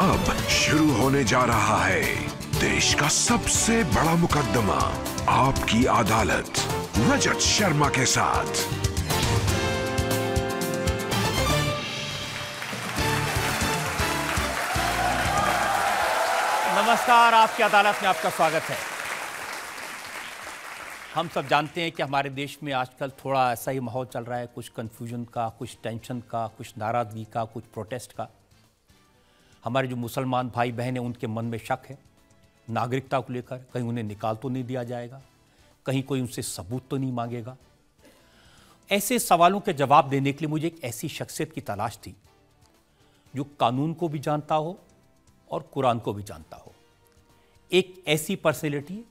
अब शुरू होने जा रहा है देश का सबसे बड़ा मुकदमा आपकी अदालत रजत शर्मा के साथ नमस्कार आपकी अदालत में आपका स्वागत है हम सब जानते हैं कि हमारे देश में आजकल थोड़ा ऐसा ही माहौल चल रहा है कुछ कंफ्यूजन का कुछ टेंशन का कुछ नाराज़गी का कुछ प्रोटेस्ट का हमारे जो मुसलमान भाई बहन हैं उनके मन में शक है नागरिकता को लेकर कहीं उन्हें निकाल तो नहीं दिया जाएगा कहीं कोई उनसे सबूत तो नहीं मांगेगा ऐसे सवालों के जवाब देने के लिए मुझे एक ऐसी शख्सियत की तलाश थी जो कानून को भी जानता हो और कुरान को भी जानता हो एक ऐसी पर्सनैलिटी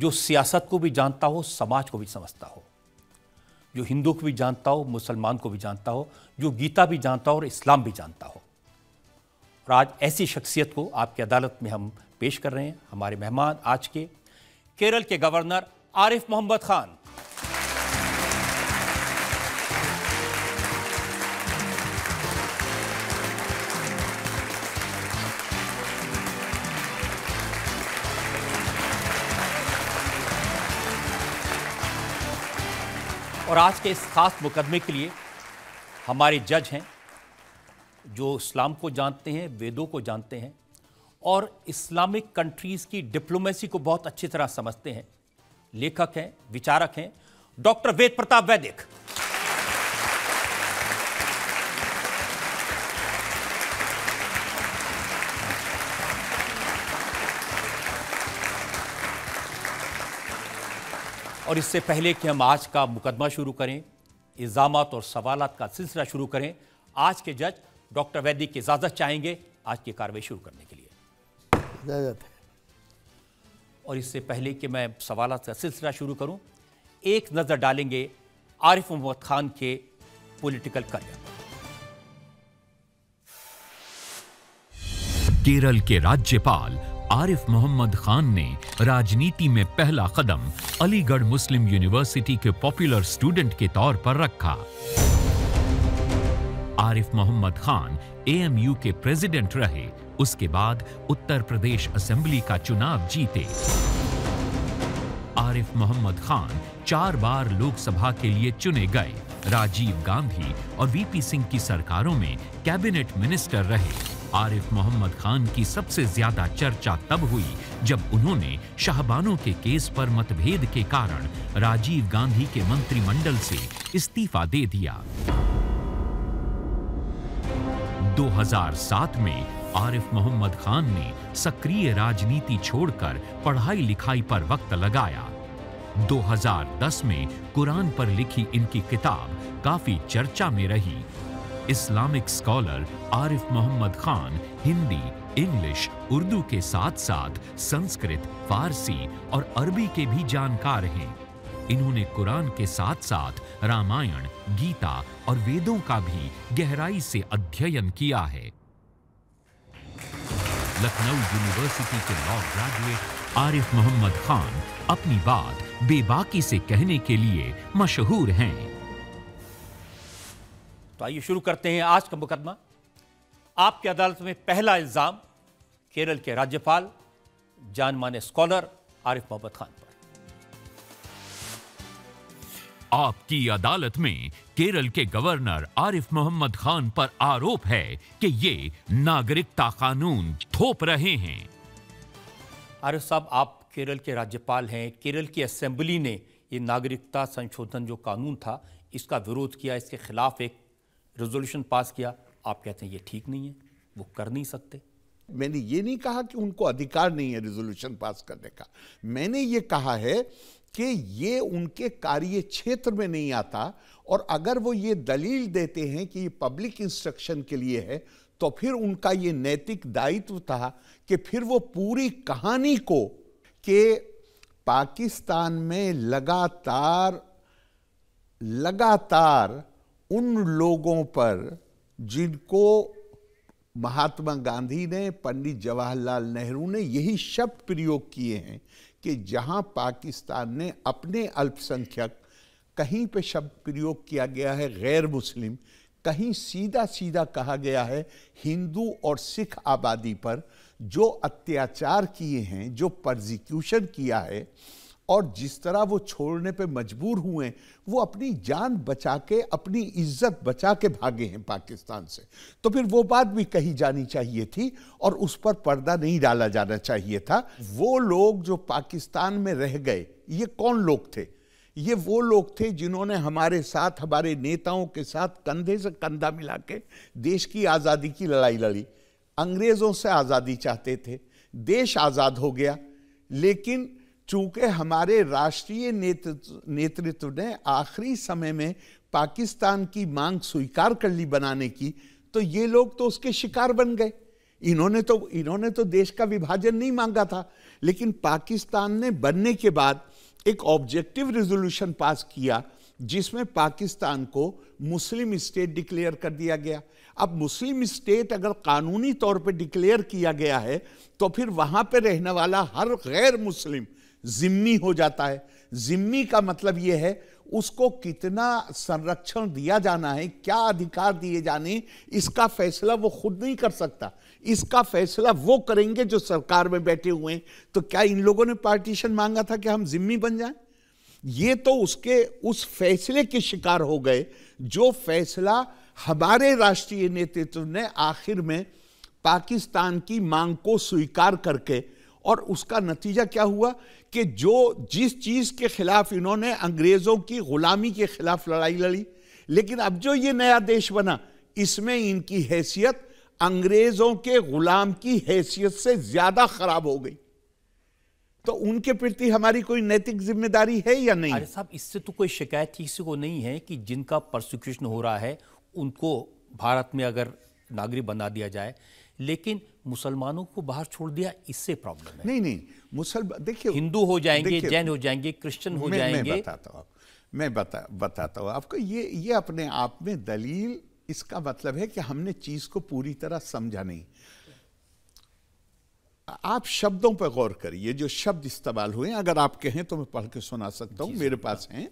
जो सियासत को भी जानता हो समाज को भी समझता हो जो हिंदू को भी जानता हो मुसलमान को भी जानता हो जो गीता भी जानता हो और इस्लाम भी जानता हो और आज ऐसी शख्सियत को आपकी अदालत में हम पेश कर रहे हैं हमारे मेहमान आज के केरल के गवर्नर आरिफ मोहम्मद खान और आज के इस खास मुकदमे के लिए हमारे जज हैं जो इस्लाम को जानते हैं वेदों को जानते हैं और इस्लामिक कंट्रीज़ की डिप्लोमेसी को बहुत अच्छी तरह समझते हैं लेखक हैं विचारक हैं डॉक्टर वेद प्रताप वैदिक और इससे पहले कि हम आज का मुकदमा शुरू करें इल्ज़ाम और सवालत का सिलसिला शुरू करें आज के जज डॉक्टर वैदिक की इजाजत चाहेंगे आज की कार्रवाई शुरू करने के लिए इजाजत है और इससे पहले कि मैं सवाल का सिलसिला शुरू करूं एक नज़र डालेंगे आरिफ मोहम्मद खान के पॉलिटिकल करियर केरल के राज्यपाल आरिफ मोहम्मद खान ने राजनीति में पहला कदम अलीगढ़ मुस्लिम यूनिवर्सिटी के पॉपुलर स्टूडेंट के तौर पर रखा आरिफ मोहम्मद खान एएमयू के प्रेसिडेंट रहे उसके बाद उत्तर प्रदेश असेंबली का चुनाव जीते आरिफ मोहम्मद खान चार बार लोकसभा के लिए चुने गए राजीव गांधी और वीपी सिंह की सरकारों में कैबिनेट मिनिस्टर रहे आरिफ मोहम्मद खान की सबसे ज्यादा चर्चा तब हुई जब उन्होंने शाहबानों के केस पर मतभेद के कारण राजीव गांधी के मंत्रिमंडल से इस्तीफा दे दिया 2007 में आरिफ मोहम्मद खान ने सक्रिय राजनीति छोड़कर पढ़ाई लिखाई पर वक्त लगाया 2010 में कुरान पर लिखी इनकी किताब काफी चर्चा में रही Islamic scholar Arif Mohammad Khan Hindi English Urdu के साथ साथ संस्कृत फारसी और अरबी के भी जानकार हैं इन्होंने कुरान के साथ साथ रामायण गीता और वेदों का भी गहराई से अध्ययन किया है लखनऊ यूनिवर्सिटी के लॉ ग्रेजुएट आरिफ मोहम्मद खान अपनी बात बेबाकी से कहने के लिए मशहूर हैं तो आइए शुरू करते हैं आज का मुकदमा आपकी अदालत में पहला इल्ज़ाम केरल के राज्यपाल जान माने स्कॉलर आरिफ मोहम्मद खान पर आपकी अदालत में केरल के गवर्नर आरिफ मोहम्मद खान पर आरोप है कि ये नागरिकता कानून थोप रहे हैं आरिफ साहब आप केरल के राज्यपाल हैं केरल की असेंबली ने ये नागरिकता संशोधन जो कानून था इसका विरोध किया इसके खिलाफ एक रेजोल्यूशन पास किया आप कहते हैं ये ठीक नहीं है वो कर नहीं सकते मैंने ये नहीं कहा कि उनको अधिकार नहीं है रेजोल्यूशन पास करने का मैंने ये कहा है कि ये उनके कार्य क्षेत्र में नहीं आता और अगर वो ये दलील देते हैं कि ये पब्लिक इंस्ट्रक्शन के लिए है तो फिर उनका ये नैतिक दायित्व था कि फिर वो पूरी कहानी को कि पाकिस्तान में लगातार लगातार उन लोगों पर जिनको महात्मा गांधी ने पंडित जवाहरलाल नेहरू ने यही शब्द प्रयोग किए हैं कि जहां पाकिस्तान ने अपने अल्पसंख्यक कहीं पे शब्द प्रयोग किया गया है गैर मुस्लिम कहीं सीधा सीधा कहा गया है हिंदू और सिख आबादी पर जो अत्याचार किए हैं जो प्रजिक्यूशन किया है और जिस तरह वो छोड़ने पे मजबूर हुए वो अपनी जान बचा के अपनी इज्जत बचा के भागे हैं पाकिस्तान से तो फिर वो बात भी कही जानी चाहिए थी और उस पर पर्दा नहीं डाला जाना चाहिए था वो लोग जो पाकिस्तान में रह गए ये कौन लोग थे ये वो लोग थे जिन्होंने हमारे साथ हमारे नेताओं के साथ कंधे से कंधा मिला के देश की आज़ादी की लड़ाई लड़ी अंग्रेज़ों से आज़ादी चाहते थे देश आज़ाद हो गया लेकिन चूंकि हमारे राष्ट्रीय नेतृत्व नेतृत्व ने आखिरी समय में पाकिस्तान की मांग स्वीकार कर ली बनाने की तो ये लोग तो उसके शिकार बन गए इन्होंने तो इन्होंने तो देश का विभाजन नहीं मांगा था लेकिन पाकिस्तान ने बनने के बाद एक ऑब्जेक्टिव रेजोल्यूशन पास किया जिसमें पाकिस्तान को मुस्लिम स्टेट डिक्लेयर कर दिया गया अब मुस्लिम स्टेट अगर कानूनी तौर पे डिक्लेयर किया गया है तो फिर वहाँ पे रहने वाला हर गैर मुस्लिम जिम्मी हो जाता है जिम्मी का मतलब यह है उसको कितना संरक्षण दिया जाना है क्या अधिकार दिए जाने इसका फैसला वो खुद नहीं कर सकता इसका फैसला वो करेंगे जो सरकार में बैठे हुए हैं तो क्या इन लोगों ने पार्टीशन मांगा था कि हम जिम्मी बन जाएं ये तो उसके उस फैसले के शिकार हो गए जो फैसला हमारे राष्ट्रीय नेतृत्व ने आखिर में पाकिस्तान की मांग को स्वीकार करके और उसका नतीजा क्या हुआ कि जो जिस चीज़ के खिलाफ इन्होंने अंग्रेज़ों की ग़ुलामी के ख़िलाफ़ लड़ाई लड़ी लेकिन अब जो ये नया देश बना इसमें इनकी हैसियत अंग्रेज़ों के ग़ुलाम की हैसियत से ज़्यादा ख़राब हो गई तो उनके प्रति हमारी कोई नैतिक जिम्मेदारी है या नहीं अरे साहब इससे तो कोई शिकायत किसी को नहीं है कि जिनका प्रोसिक्यूशन हो रहा है उनको भारत में अगर नागरिक बना दिया जाए लेकिन मुसलमानों को बाहर छोड़ दिया इससे प्रॉब्लम है नहीं नहीं मुसलमान देखिए हिंदू हो जाएंगे जैन हो जाएंगे क्रिश्चियन हो मैं, जाएंगे मैं बताता हूँ मैं बता बताता हूँ आपको ये ये अपने आप में दलील इसका मतलब है कि हमने चीज को पूरी तरह समझा नहीं आप शब्दों पर गौर करिए जो शब्द इस्तेमाल हुए अगर आप कहें तो मैं पढ़ के सुना सकता हूं मेरे पास हाँ। हैं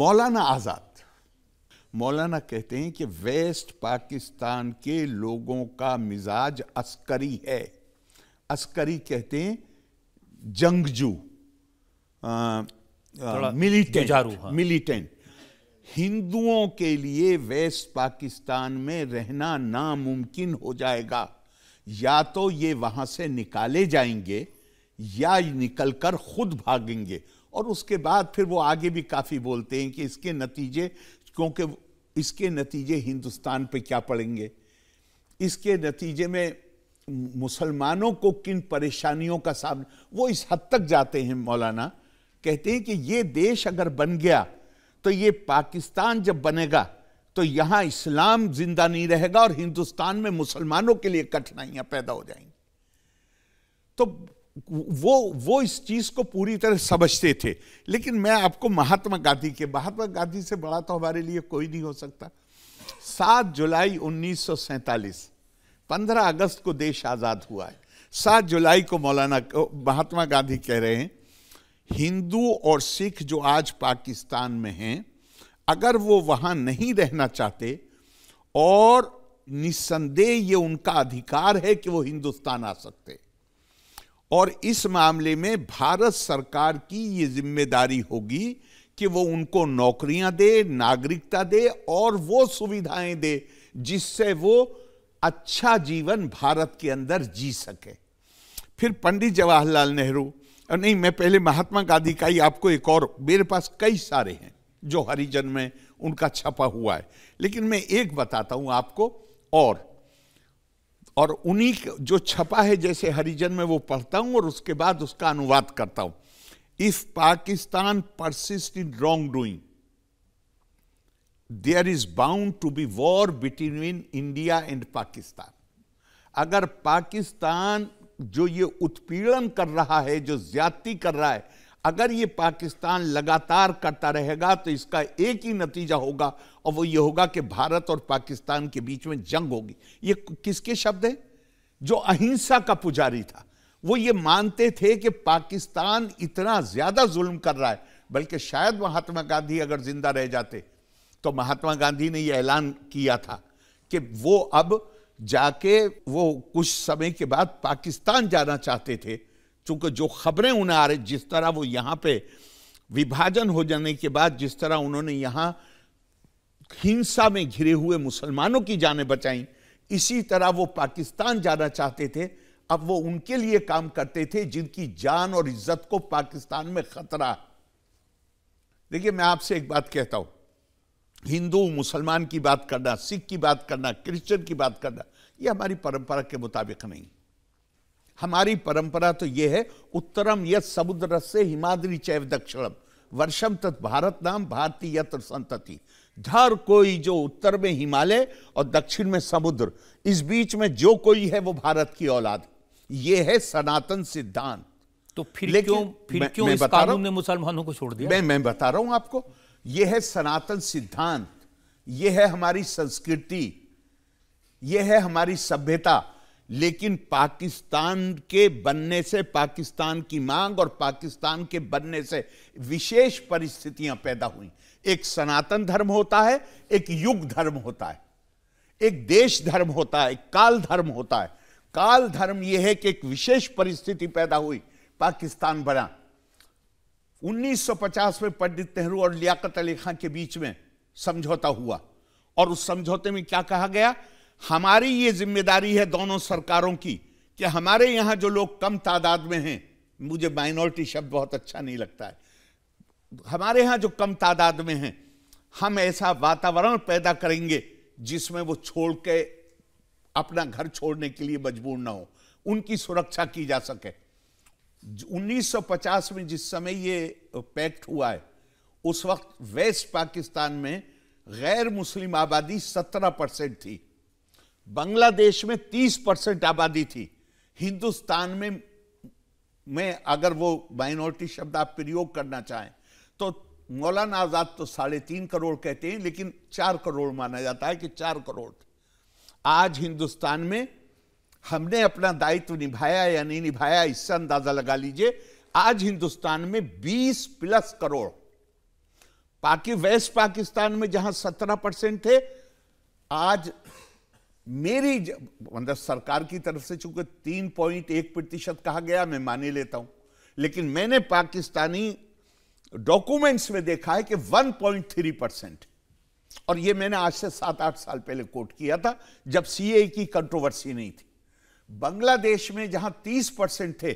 मौलाना आज़ाद मौलाना कहते हैं कि वेस्ट पाकिस्तान के लोगों का मिजाज अस्करी है अस्करी कहते हैं जंगजू मिलिटेंट मिलिटेंट हाँ। हिंदुओं के लिए वेस्ट पाकिस्तान में रहना नामुमकिन हो जाएगा या तो ये वहां से निकाले जाएंगे या निकलकर खुद भागेंगे और उसके बाद फिर वो आगे भी काफ़ी बोलते हैं कि इसके नतीजे क्योंकि इसके नतीजे हिंदुस्तान पे क्या पड़ेंगे इसके नतीजे में मुसलमानों को किन परेशानियों का सामना वो इस हद तक जाते हैं मौलाना कहते हैं कि ये देश अगर बन गया तो ये पाकिस्तान जब बनेगा तो यहाँ इस्लाम जिंदा नहीं रहेगा और हिंदुस्तान में मुसलमानों के लिए कठिनाइयाँ पैदा हो जाएंगी तो वो वो इस चीज़ को पूरी तरह समझते थे लेकिन मैं आपको महात्मा गांधी के महात्मा गांधी से बड़ा तो हमारे लिए कोई नहीं हो सकता सात जुलाई उन्नीस पंद्रह अगस्त को देश आज़ाद हुआ है सात जुलाई को मौलाना महात्मा गांधी कह रहे हैं हिंदू और सिख जो आज पाकिस्तान में हैं अगर वो वहाँ नहीं रहना चाहते और निसंदेह ये उनका अधिकार है कि वो हिंदुस्तान आ सकते और इस मामले में भारत सरकार की ये जिम्मेदारी होगी कि वो उनको नौकरियां दे नागरिकता दे और वो सुविधाएं दे जिससे वो अच्छा जीवन भारत के अंदर जी सके फिर पंडित जवाहरलाल नेहरू और नहीं मैं पहले महात्मा गांधी का ही आपको एक और मेरे पास कई सारे हैं जो हरिजन में उनका छपा हुआ है लेकिन मैं एक बताता हूं आपको और और उन्हीं जो छपा है जैसे हरिजन में वो पढ़ता हूं और उसके बाद उसका अनुवाद करता हूं if Pakistan persist in wrong doing there is bound to be war between India and Pakistan अगर पाकिस्तान जो ये उत्पीड़न कर रहा है जो ज्यादती कर रहा है अगर ये पाकिस्तान लगातार करता रहेगा तो इसका एक ही नतीजा होगा और वो ये होगा कि भारत और पाकिस्तान के बीच में जंग होगी ये किसके शब्द हैं जो अहिंसा का पुजारी था वो ये मानते थे कि पाकिस्तान इतना ज्यादा जुल्म कर रहा है बल्कि शायद महात्मा गांधी अगर जिंदा रह जाते तो महात्मा गांधी ने यह ऐलान किया था कि वो अब जाके वो कुछ समय के बाद पाकिस्तान जाना चाहते थे चूंकि जो खबरें उन्हें आ रही जिस तरह वो यहाँ पे विभाजन हो जाने के बाद जिस तरह उन्होंने यहाँ हिंसा में घिरे हुए मुसलमानों की जानें बचाई इसी तरह वो पाकिस्तान जाना चाहते थे अब वो उनके लिए काम करते थे जिनकी जान और इज्जत को पाकिस्तान में खतरा देखिए मैं आपसे एक बात कहता हूं हिंदू मुसलमान की बात करना सिख की बात करना क्रिश्चियन की बात करना ये हमारी परंपरा के मुताबिक नहीं हमारी परंपरा तो ये है उत्तरम यत समुद्र से हिमाद्री चैव दक्षिणम वर्षम तत् भारत नाम भारतीय यत्र संतति धर कोई जो उत्तर में हिमालय और दक्षिण में समुद्र इस बीच में जो कोई है वो भारत की औलाद ये है सनातन सिद्धांत तो फिर क्यों फिर मैं, क्यों मैं इस कानून ने मुसलमानों को छोड़ दिया मैं मैं बता रहा हूं आपको यह है सनातन सिद्धांत यह है हमारी संस्कृति यह है हमारी सभ्यता लेकिन पाकिस्तान के बनने से पाकिस्तान की मांग और पाकिस्तान के बनने से विशेष परिस्थितियां पैदा हुई एक सनातन धर्म होता है एक युग धर्म होता है एक देश धर्म होता है एक काल धर्म होता है काल धर्म यह है कि एक विशेष परिस्थिति पैदा हुई पाकिस्तान बना 1950 में पंडित नेहरू और लियाकत अली खान के बीच में समझौता हुआ और उस समझौते में क्या कहा गया हमारी ये जिम्मेदारी है दोनों सरकारों की कि हमारे यहाँ जो लोग कम तादाद में हैं मुझे माइनॉरिटी शब्द बहुत अच्छा नहीं लगता है हमारे यहां जो कम तादाद में हैं हम ऐसा वातावरण पैदा करेंगे जिसमें वो छोड़ के अपना घर छोड़ने के लिए मजबूर ना हो उनकी सुरक्षा की जा सके 1950 में जिस समय ये पैक्ट हुआ है उस वक्त वेस्ट पाकिस्तान में गैर मुस्लिम आबादी 17 परसेंट थी बांग्लादेश में 30 परसेंट आबादी थी हिंदुस्तान में में अगर वो माइनॉरिटी शब्द आप प्रयोग करना चाहें तो मौलाना आज़ाद तो साढ़े तीन करोड़ कहते हैं लेकिन चार करोड़ माना जाता है कि चार करोड़ आज हिंदुस्तान में हमने अपना दायित्व निभाया या नहीं निभाया इससे अंदाजा लगा लीजिए आज हिंदुस्तान में 20 प्लस करोड़ पाकि वेस्ट पाकिस्तान में जहां 17 परसेंट थे आज मेरी मतलब सरकार की तरफ से चूंकि तीन पॉइंट एक प्रतिशत कहा गया मैं मान ही लेता हूं लेकिन मैंने पाकिस्तानी डॉक्यूमेंट्स में देखा है कि 1.3 परसेंट और यह मैंने आज से सात आठ साल पहले कोट किया था जब सीए की कंट्रोवर्सी नहीं थी बांग्लादेश में जहां 30 परसेंट थे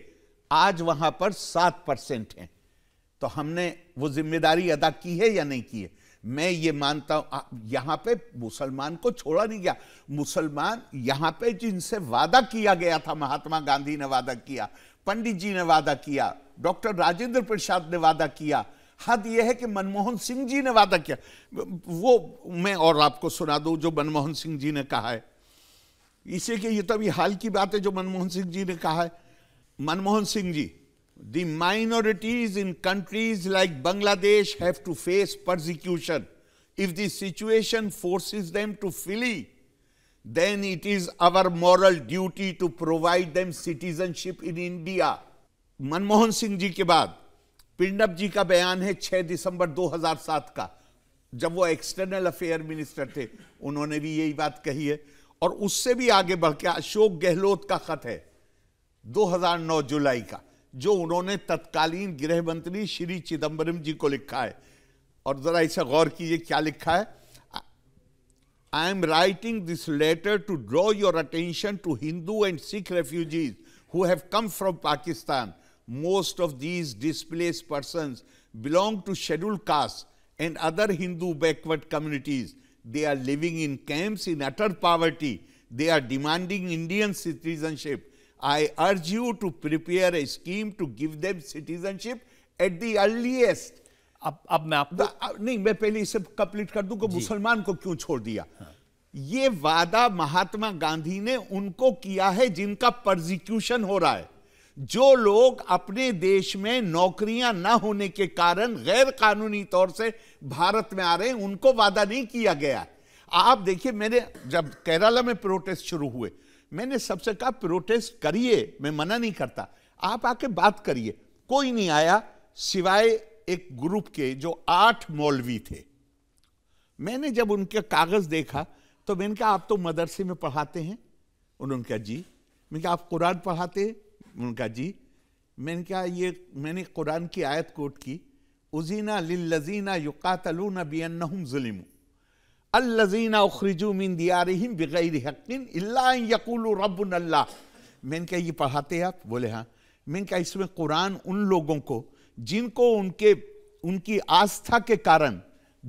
आज वहां पर 7 परसेंट हैं तो हमने वो जिम्मेदारी अदा की है या नहीं की है मैं ये मानता हूं यहां पे मुसलमान को छोड़ा नहीं गया मुसलमान यहां पे जिनसे वादा किया गया था महात्मा गांधी ने वादा किया पंडित जी ने वादा किया डॉक्टर राजेंद्र प्रसाद ने वादा किया हद यह है कि मनमोहन सिंह जी ने वादा किया वो मैं और आपको सुना दू जो मनमोहन सिंह जी ने कहा है इसे के ये तो अभी हाल की बात है जो मनमोहन सिंह जी ने कहा है Manmohan Singh ji the minorities in countries like Bangladesh have to face persecution if the situation forces them to flee then it is our moral duty to provide them citizenship in India Manmohan Singh ji के बाद पिंडप जी का बयान है 6 दिसंबर दो हजार सात का जब वो एक्सटर्नल अफेयर मिनिस्टर थे उन्होंने भी यही बात कही है और उससे भी आगे बढ़ के अशोक गहलोत का खत है 2009 जुलाई का जो उन्होंने तत्कालीन गृह मंत्री श्री चिदम्बरम जी को लिखा है और जरा इसे गौर कीजिए क्या लिखा है I am writing this letter to draw your attention to Hindu and Sikh refugees who have come from Pakistan most of these displaced person belong to scheduled caste and other Hindu backward communities They are living in camps in utter poverty. They are demanding Indian citizenship. I urge you to prepare a scheme to give them citizenship at the earliest. अब अब मैं आपको तो, नहीं मैं पहले इसे complete कर दूं कि मुसलमान को क्यों छोड़ दिया हाँ। ये वादा महात्मा गांधी ने उनको किया है जिनका प्रोजिक्यूशन हो रहा है जो लोग अपने देश में नौकरियां ना होने के कारण गैर कानूनी तौर से भारत में आ रहे हैं उनको वादा नहीं किया गया आप देखिए मैंने जब केरला में प्रोटेस्ट शुरू हुए मैंने सबसे कहा प्रोटेस्ट करिए मैं मना नहीं करता आप आके बात करिए कोई नहीं आया सिवाय एक ग्रुप के जो आठ मौलवी थे मैंने जब उनके कागज देखा तो मैंने कहा आप तो मदरसे में पढ़ाते हैं उन्होंने कहा जी मैंने कहा आप कुरान पढ़ाते हैं उनका जी मैंने कहा ये मैंने कुरान की आयत कोट की उजीना लिल्लजीना युकातलून बियन्नहुम जुलिम अल्लजीना उखरिजू मिन दियारिहिम बगैर हक्किन इल्ला यकूलु रब्बुन अल्लाह मैंने कहा ये पढ़ाते आप बोले हाँ मैंने कहा इसमें कुरान उन लोगों को जिनको उनके उनकी आस्था के कारण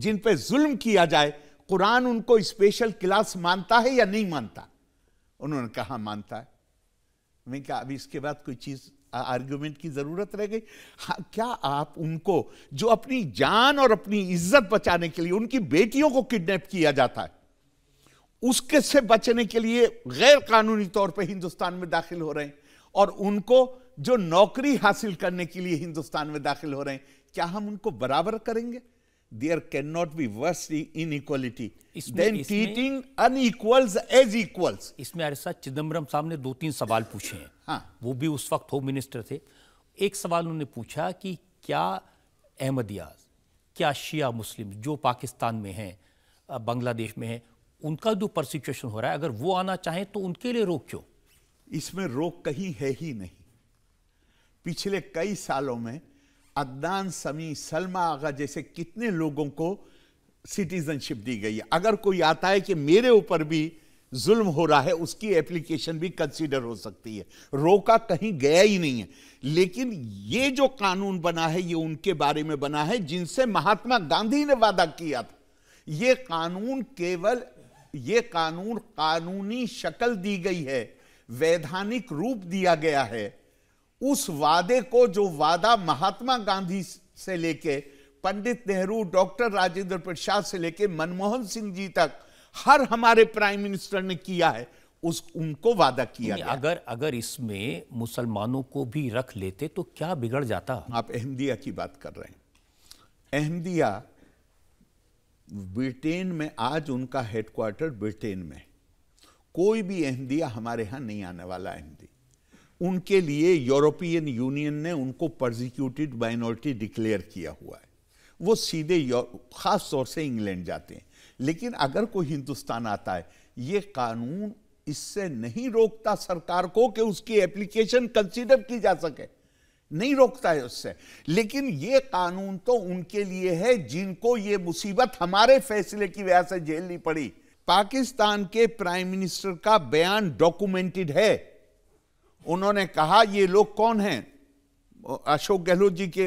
जिन पे जुल्म किया जाए कुरान उनको स्पेशल क्लास मानता है या नहीं मानता उन्होंने कहा हाँ, मानता है मैं क्या अभी इसके बाद कोई चीज़ आर्ग्यूमेंट की जरूरत रह गई हाँ, क्या आप उनको जो अपनी जान और अपनी इज्जत बचाने के लिए उनकी बेटियों को किडनैप किया जाता है उसके से बचने के लिए गैर कानूनी तौर पर हिंदुस्तान में दाखिल हो रहे हैं और उनको जो नौकरी हासिल करने के लिए हिंदुस्तान में दाखिल हो रहे हैं क्या हम उनको बराबर करेंगे there cannot be worse inequality than treating unequals as equals. इसमें आर्य साहब चिदम्बरम साहब ने दो तीन सवाल पूछे हैं हाँ. वो भी उस वक्त होम मिनिस्टर थे एक सवाल उन्होंने पूछा कि क्या अहमदिया क्या शिया मुस्लिम जो पाकिस्तान में हैं बांग्लादेश में हैं उनका जो प्रोसिक्यूशन हो रहा है अगर वो आना चाहें तो उनके लिए रोक क्यों इसमें रोक कहीं है ही नहीं पिछले कई सालों में अदनान समी सलमा आगा जैसे कितने लोगों को सिटीजनशिप दी गई है अगर कोई आता है कि मेरे ऊपर भी जुल्म हो रहा है उसकी एप्लीकेशन भी कंसीडर हो सकती है रोका कहीं गया ही नहीं है लेकिन ये जो कानून बना है ये उनके बारे में बना है जिनसे महात्मा गांधी ने वादा किया था ये कानून केवल ये कानून कानूनी शक्ल दी गई है वैधानिक रूप दिया गया है उस वादे को जो वादा महात्मा गांधी से लेके पंडित नेहरू डॉक्टर राजेंद्र प्रसाद से लेके मनमोहन सिंह जी तक हर हमारे प्राइम मिनिस्टर ने किया है उस उनको वादा किया गया। अगर अगर इसमें मुसलमानों को भी रख लेते तो क्या बिगड़ जाता आप अहमदिया की बात कर रहे हैं अहमदिया ब्रिटेन में आज उनका हेडक्वार्टर ब्रिटेन में कोई भी अहमदिया हमारे यहां नहीं आने वाला है उनके लिए यूरोपियन यूनियन ने उनको प्रोजिक्यूटेड माइनॉरिटी डिक्लेयर किया हुआ है वो सीधे ख़ास तौर से इंग्लैंड जाते हैं लेकिन अगर कोई हिंदुस्तान आता है ये कानून इससे नहीं रोकता सरकार को कि उसकी एप्लीकेशन कंसीडर की जा सके नहीं रोकता है उससे लेकिन ये कानून तो उनके लिए है जिनको ये मुसीबत हमारे फैसले की वजह से झेलनी पड़ी पाकिस्तान के प्राइम मिनिस्टर का बयान डॉक्यूमेंटेड है उन्होंने कहा ये लोग कौन हैं अशोक गहलोत जी के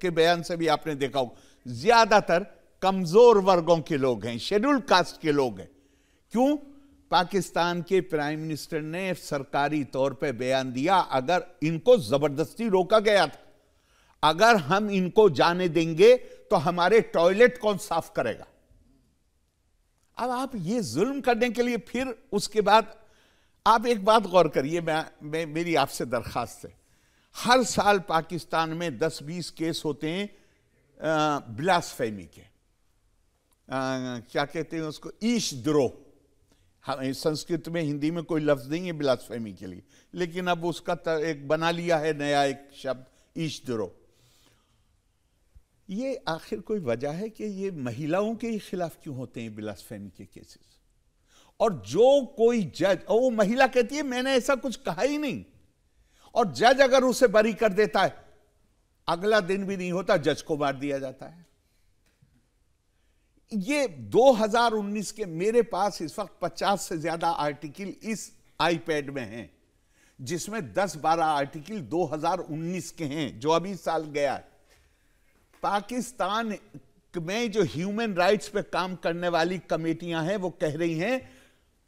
के बयान से भी आपने देखा होगा ज्यादातर कमजोर वर्गों के लोग हैं शेड्यूल कास्ट के लोग हैं क्यों पाकिस्तान के प्राइम मिनिस्टर ने सरकारी तौर पे बयान दिया अगर इनको जबरदस्ती रोका गया था अगर हम इनको जाने देंगे तो हमारे टॉयलेट कौन साफ करेगा अब आप ये जुल्म करने के लिए फिर उसके बाद आप एक बात गौर करिए मैं, मैं मेरी आपसे दरखास्त है हर साल पाकिस्तान में 10-20 केस होते हैं ब्लासफेमी के आ, क्या कहते हैं उसको ईश द्रोह हाँ, संस्कृत में हिंदी में कोई लफ्ज़ नहीं है बिलासफेमी के लिए लेकिन अब उसका तर, एक बना लिया है नया एक शब्द ईश द्रोह ये आखिर कोई वजह है कि ये महिलाओं के ही खिलाफ क्यों होते हैं बिलासफेमी के केसेस और जो कोई जज और वो महिला कहती है मैंने ऐसा कुछ कहा ही नहीं और जज अगर उसे बरी कर देता है अगला दिन भी नहीं होता जज को मार दिया जाता है ये 2019 के मेरे पास इस वक्त 50 से ज्यादा आर्टिकल इस आईपैड में हैं जिसमें 10-12 आर्टिकल 2019 के हैं जो अभी साल गया है पाकिस्तान में जो ह्यूमन राइट्स पे काम करने वाली कमेटियां हैं वो कह रही हैं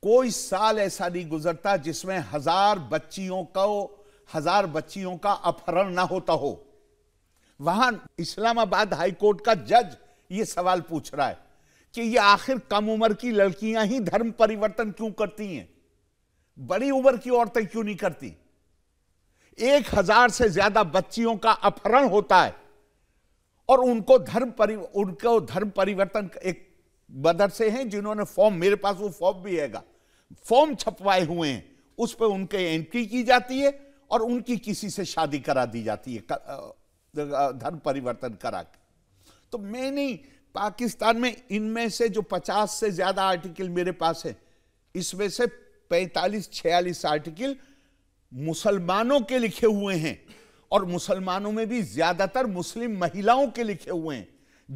कोई साल ऐसा नहीं गुजरता जिसमें हजार बच्चियों का हजार बच्चियों का अपहरण ना होता हो वहां इस्लामाबाद हाईकोर्ट का जज ये सवाल पूछ रहा है कि ये आखिर कम उम्र की लड़कियां ही धर्म परिवर्तन क्यों करती हैं बड़ी उम्र की औरतें क्यों नहीं करती एक हजार से ज्यादा बच्चियों का अपहरण होता है और उनको धर्म परि उनको धर्म परिवर्तन एक मदरसे हैं जिन्होंने फॉर्म मेरे पास वो फॉर्म भी हैगा फॉर्म छपवाए हुए हैं उस पर उनके एंट्री की जाती है और उनकी किसी से शादी करा दी जाती है धर्म परिवर्तन करा के तो मैं नहीं पाकिस्तान में इनमें से जो 50 से ज्यादा आर्टिकल मेरे पास है इसमें से 45 छियालीस आर्टिकल मुसलमानों के लिखे हुए हैं और मुसलमानों में भी ज्यादातर मुस्लिम महिलाओं के लिखे हुए हैं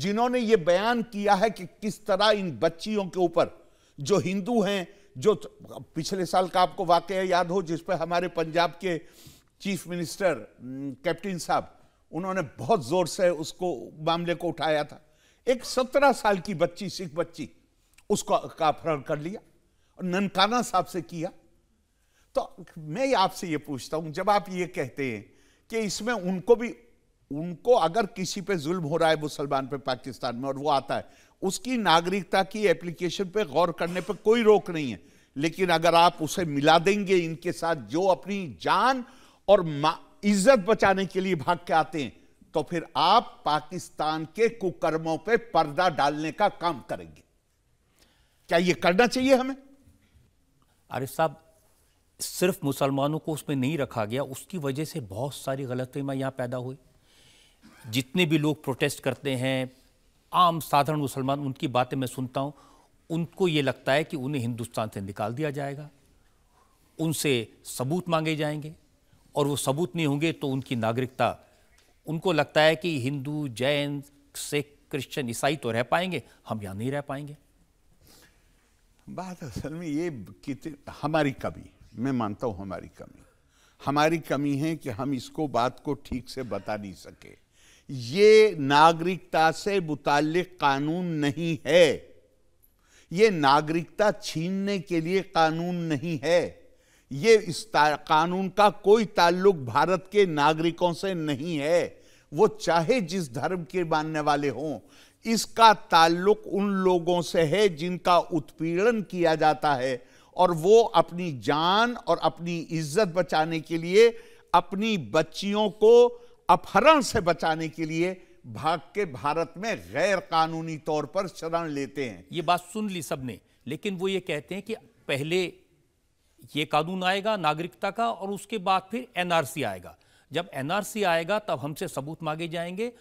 जिन्होंने ये बयान किया है कि किस तरह इन बच्चियों के ऊपर जो हिंदू हैं जो पिछले साल का आपको वाक़ याद हो जिस पर हमारे पंजाब के चीफ मिनिस्टर कैप्टन साहब उन्होंने बहुत ज़ोर से उसको मामले को उठाया था एक सत्रह साल की बच्ची सिख बच्ची उसको का अपहरण कर लिया और ननकाना साहब से किया तो मैं आपसे ये पूछता हूं जब आप ये कहते हैं कि इसमें उनको भी उनको अगर किसी पे जुल्म हो रहा है मुसलमान पे पाकिस्तान में और वो आता है उसकी नागरिकता की एप्लीकेशन पे गौर करने पे कोई रोक नहीं है लेकिन अगर आप उसे मिला देंगे इनके साथ जो अपनी जान और इज्जत बचाने के लिए भाग के आते हैं तो फिर आप पाकिस्तान के कुकर्मों पे पर्दा डालने का काम करेंगे क्या ये करना चाहिए हमें आरिफ साहब सिर्फ मुसलमानों को उसमें नहीं रखा गया उसकी वजह से बहुत सारी गलतफहमियां यहां पैदा हुई जितने भी लोग प्रोटेस्ट करते हैं आम साधारण मुसलमान उनकी बातें मैं सुनता हूँ उनको ये लगता है कि उन्हें हिंदुस्तान से निकाल दिया जाएगा उनसे सबूत मांगे जाएंगे और वो सबूत नहीं होंगे तो उनकी नागरिकता उनको लगता है कि हिंदू जैन सिख क्रिश्चियन ईसाई तो रह पाएंगे हम यहाँ नहीं रह पाएंगे बात असल में ये कितनी हमारी कमी मैं मानता हूँ हमारी कमी हमारी कमी है कि हम इसको बात को ठीक से बता नहीं सके ये नागरिकता से मुतक कानून नहीं है ये नागरिकता छीनने के लिए कानून नहीं है ये इस कानून का कोई ताल्लुक भारत के नागरिकों से नहीं है वो चाहे जिस धर्म के मानने वाले हों इसका ताल्लुक उन लोगों से है जिनका उत्पीड़न किया जाता है और वो अपनी जान और अपनी इज्जत बचाने के लिए अपनी बच्चियों को अपहरण से बचाने के लिए भाग के भारत में गैर कानूनी तौर पर शरण लेते हैं ये बात सुन ली सबने लेकिन वो ये कहते हैं कि पहले ये कानून आएगा नागरिकता का और उसके बाद फिर एनआरसी आएगा जब एनआरसी आएगा तब हमसे सबूत मांगे जाएंगे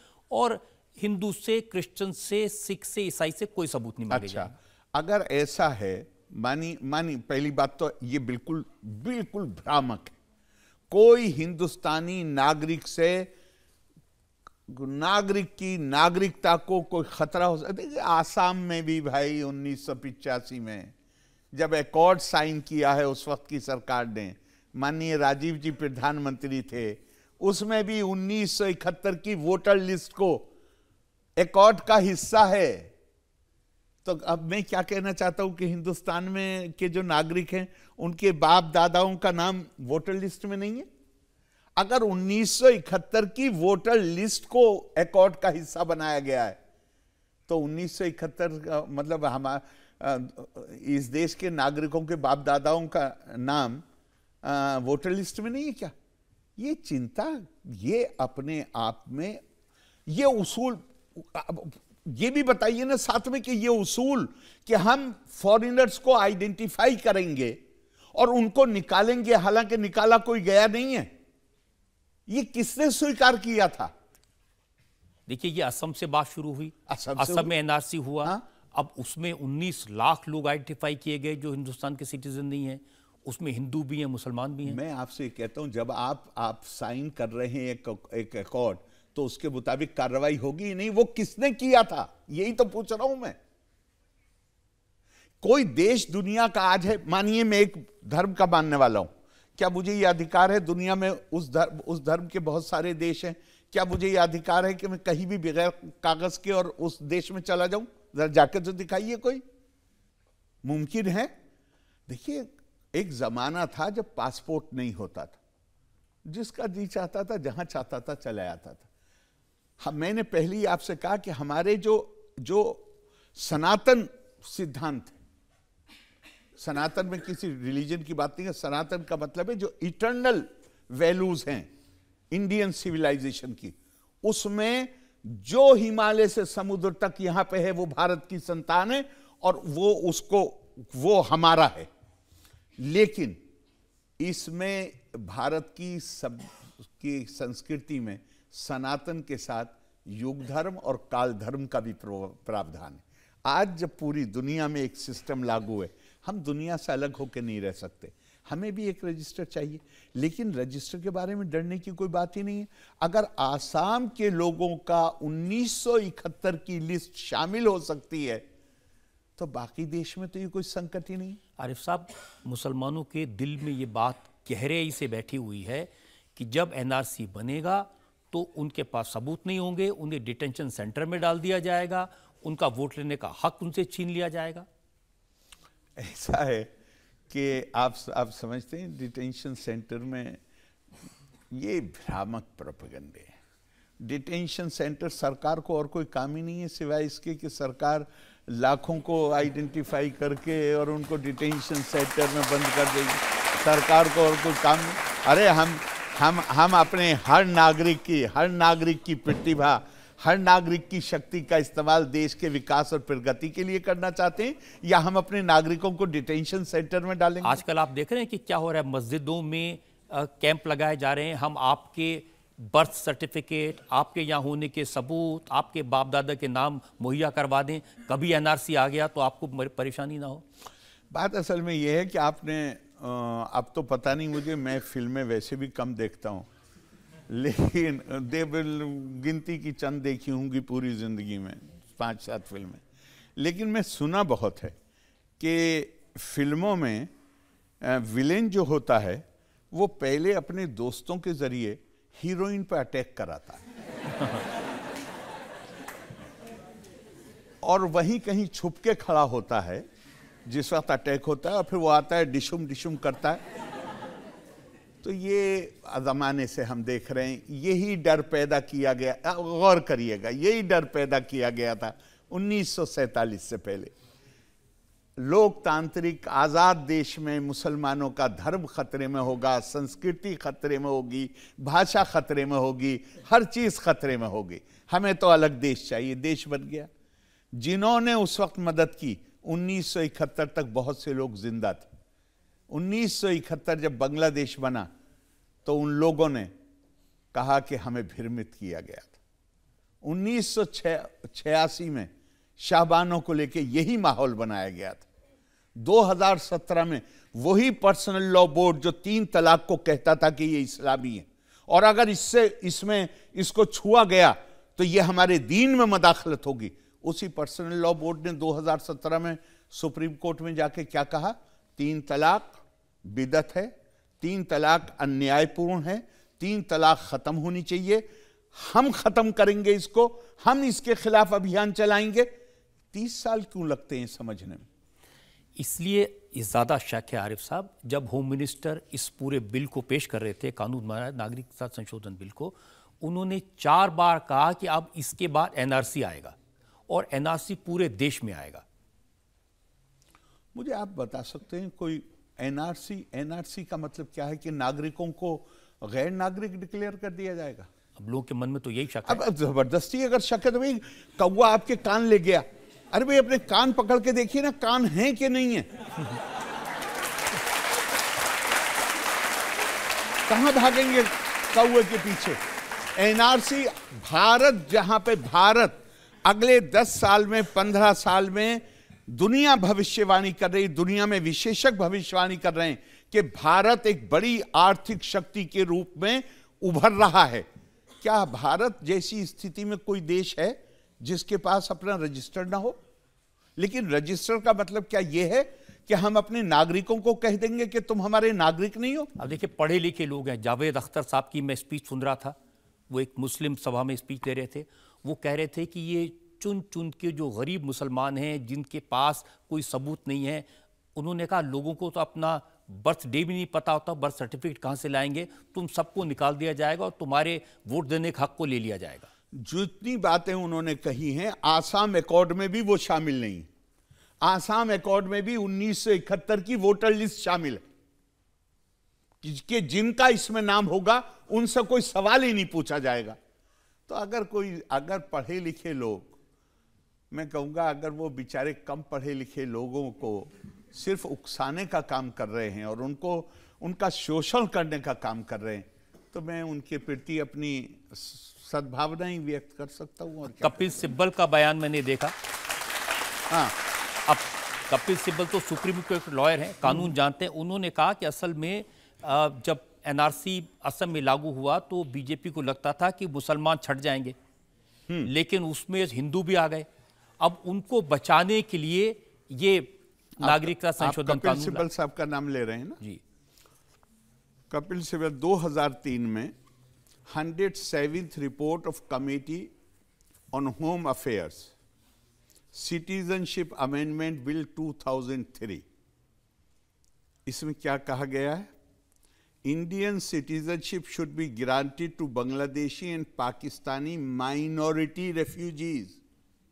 और हिंदू से क्रिश्चियन से सिख से ईसाई से कोई सबूत नहीं मांगे अच्छा अगर ऐसा है मानी मानी पहली बात तो ये बिल्कुल बिल्कुल भ्रामक है कोई हिंदुस्तानी नागरिक से नागरिक की नागरिकता को कोई खतरा हो सकता देखिए आसाम में भी भाई उन्नीस में जब एकॉर्ड साइन किया है उस वक्त की सरकार ने माननीय राजीव जी प्रधानमंत्री थे उसमें भी 1971 की वोटर लिस्ट को एकॉर्ड का हिस्सा है तो अब मैं क्या कहना चाहता हूँ कि हिंदुस्तान में के जो नागरिक हैं उनके बाप दादाओं का नाम वोटर लिस्ट में नहीं है अगर 1971 की वोटर लिस्ट को अकॉर्ड का हिस्सा बनाया गया है तो 1971 का मतलब हमारे इस देश के नागरिकों के बाप दादाओं का नाम वोटर लिस्ट में नहीं है क्या ये चिंता ये अपने आप में ये उसूल ये भी बताइए ना साथ में कि ये उसूल कि हम फॉरेनर्स को आइडेंटिफाई करेंगे और उनको निकालेंगे हालांकि निकाला कोई गया नहीं है ये किसने स्वीकार किया था देखिए ये असम से बात शुरू हुई असम, असम में एनआरसी हुआ हा? अब उसमें 19 लाख लोग आइडेंटिफाई किए गए जो हिंदुस्तान के सिटीजन नहीं है उसमें हिंदू भी हैं मुसलमान भी हैं मैं आपसे कहता हूं जब आप आप साइन कर रहे हैं एक अकॉर्ड तो उसके मुताबिक कार्रवाई होगी ही नहीं वो किसने किया था यही तो पूछ रहा हूं मैं कोई देश दुनिया का आज है मानिए मैं एक धर्म का मानने वाला हूं क्या मुझे यह अधिकार है दुनिया में उस धर्म उस धर्म के बहुत सारे देश हैं क्या मुझे यह अधिकार है कि मैं कहीं भी बगैर कागज के और उस देश में चला जाऊं जाकर तो दिखाइए कोई मुमकिन है देखिए एक जमाना था जब पासपोर्ट नहीं होता था जिसका जी चाहता था जहां चाहता था चला जाता था हाँ, मैंने पहले ही आपसे कहा कि हमारे जो जो सनातन सिद्धांत है सनातन में किसी रिलीजन की बात नहीं है सनातन का मतलब है जो इटर्नल वैल्यूज हैं इंडियन सिविलाइजेशन की उसमें जो हिमालय से समुद्र तक यहां पे है वो भारत की संतान है और वो उसको वो हमारा है लेकिन इसमें भारत की सब की संस्कृति में सनातन के साथ युग धर्म और काल धर्म का भी प्रावधान है आज जब पूरी दुनिया में एक सिस्टम लागू है हम दुनिया से अलग होकर नहीं रह सकते हमें भी एक रजिस्टर चाहिए लेकिन रजिस्टर के बारे में डरने की कोई बात ही नहीं है अगर आसाम के लोगों का 1971 की लिस्ट शामिल हो सकती है तो बाकी देश में तो ये कोई संकट ही नहीं आरिफ साहब मुसलमानों के दिल में ये बात गहरे से बैठी हुई है कि जब एनआरसी बनेगा तो उनके पास सबूत नहीं होंगे उन्हें डिटेंशन सेंटर में डाल दिया जाएगा उनका वोट लेने का हक उनसे छीन लिया जाएगा ऐसा है कि आप आप समझते हैं डिटेंशन सेंटर में ये भ्रामक प्रोपगंडे हैं डिटेंशन सेंटर सरकार को और कोई काम ही नहीं है सिवाय इसके कि सरकार लाखों को आइडेंटिफाई करके और उनको डिटेंशन सेंटर में बंद कर देगी सरकार को और कोई काम नहीं अरे हम हम हम अपने हर नागरिक की हर नागरिक की प्रतिभा हर नागरिक की शक्ति का इस्तेमाल देश के विकास और प्रगति के लिए करना चाहते हैं या हम अपने नागरिकों को डिटेंशन सेंटर में डालेंगे आजकल आप देख रहे हैं कि क्या हो रहा है मस्जिदों में कैंप लगाए जा रहे हैं हम आपके बर्थ सर्टिफिकेट आपके यहाँ होने के सबूत आपके बाप दादा के नाम मुहैया करवा दें कभी एनआरसी आ गया तो आपको परेशानी ना हो बात असल में यह है कि आपने अब तो पता नहीं मुझे मैं फिल्में वैसे भी कम देखता हूँ लेकिन देवल गिनती की चंद देखी होंगी पूरी ज़िंदगी में पाँच सात फिल्में लेकिन मैं सुना बहुत है कि फिल्मों में विलेन जो होता है वो पहले अपने दोस्तों के ज़रिए हीरोइन पर अटैक कराता है और वहीं कहीं छुप के खड़ा होता है जिस वक्त अटैक होता है और फिर वो आता है डिशुम डिशुम करता है तो ये ज़माने से हम देख रहे हैं यही डर पैदा किया गया गौर करिएगा यही डर पैदा किया गया था उन्नीस से पहले लोकतांत्रिक आज़ाद देश में मुसलमानों का धर्म खतरे में होगा संस्कृति खतरे में होगी भाषा खतरे में होगी हर चीज़ खतरे में होगी हमें तो अलग देश चाहिए देश बन गया जिन्होंने उस वक्त मदद की 1971 तक बहुत से लोग जिंदा थे 1971 जब बांग्लादेश बना तो उन लोगों ने कहा कि हमें भ्रमित किया गया था उन्नीस में शाहबानों को लेके यही माहौल बनाया गया था 2017 में वही पर्सनल लॉ बोर्ड जो तीन तलाक को कहता था कि ये इस्लामी है और अगर इससे इसमें इसको छुआ गया तो ये हमारे दीन में मदाखलत होगी उसी पर्सनल लॉ बोर्ड ने 2017 में सुप्रीम कोर्ट में जाके क्या कहा तीन तलाक बिदत है तीन तलाक अन्यायपूर्ण है तीन तलाक खत्म होनी चाहिए हम खत्म करेंगे इसको हम इसके खिलाफ अभियान चलाएंगे तीस साल क्यों लगते हैं समझने में इसलिए ज़्यादा शक है आरिफ साहब जब होम मिनिस्टर इस पूरे बिल को पेश कर रहे थे कानून नागरिकता संशोधन बिल को उन्होंने चार बार कहा कि अब इसके बाद एनआरसी आएगा और एनआरसी पूरे देश में आएगा मुझे आप बता सकते हैं कोई एनआरसी एनआरसी का मतलब क्या है कि नागरिकों को गैर नागरिक डिक्लेयर कर दिया जाएगा अब लोगों के मन में तो यही शक अब, अब जबरदस्ती अगर शक है तो भाई कौआ आपके कान ले गया अरे भाई अपने कान पकड़ के देखिए ना कान है कि नहीं है कहा भागेंगे कौए के पीछे एनआरसी भारत जहां पे भारत अगले दस साल में पंद्रह साल में दुनिया भविष्यवाणी कर रही दुनिया में विशेषक भविष्यवाणी कर रहे हैं कि भारत एक बड़ी आर्थिक शक्ति के रूप में उभर रहा है क्या भारत जैसी स्थिति में कोई देश है जिसके पास अपना रजिस्टर ना हो लेकिन रजिस्टर का मतलब क्या यह है कि हम अपने नागरिकों को कह देंगे कि तुम हमारे नागरिक नहीं हो अब देखिए पढ़े लिखे लोग हैं जावेद अख्तर साहब की मैं स्पीच सुन रहा था वो एक मुस्लिम सभा में स्पीच दे रहे थे वो कह रहे थे कि ये चुन चुन के जो गरीब मुसलमान हैं जिनके पास कोई सबूत नहीं है उन्होंने कहा लोगों को तो अपना बर्थ डे भी नहीं पता होता बर्थ सर्टिफिकेट कहाँ से लाएंगे तुम सबको निकाल दिया जाएगा और तुम्हारे वोट देने के हक को ले लिया जाएगा जितनी बातें उन्होंने कही हैं आसाम अकॉर्ड में भी वो शामिल नहीं आसाम एकॉर्ड में भी उन्नीस की वोटर लिस्ट शामिल है कि जिनका इसमें नाम होगा उनसे कोई सवाल ही नहीं पूछा जाएगा तो अगर कोई अगर पढ़े लिखे लोग मैं कहूँगा अगर वो बेचारे कम पढ़े लिखे लोगों को सिर्फ उकसाने का काम कर रहे हैं और उनको उनका शोषण करने का काम कर रहे हैं तो मैं उनके प्रति अपनी सद्भावना ही व्यक्त कर सकता हूँ कपिल सिब्बल का बयान मैंने देखा हाँ अब कपिल सिब्बल तो सुप्रीम कोर्ट लॉयर हैं कानून हम्म। जानते हैं उन्होंने कहा कि असल में जब एनआरसी असम में लागू हुआ तो बीजेपी को लगता था कि मुसलमान छट जाएंगे हम्म। लेकिन उसमें हिंदू भी आ गए अब उनको बचाने के लिए ये नागरिकता संशोधन कानून साहब का नाम ले रहे हैं ना जी कपिल सिब्बल 2003 में hundred seventh report of committee on home affairs citizenship amendment bill 2003 इसमें क्या कहा गया है Indian citizenship should be granted to Bangladeshi and Pakistani minority refugees,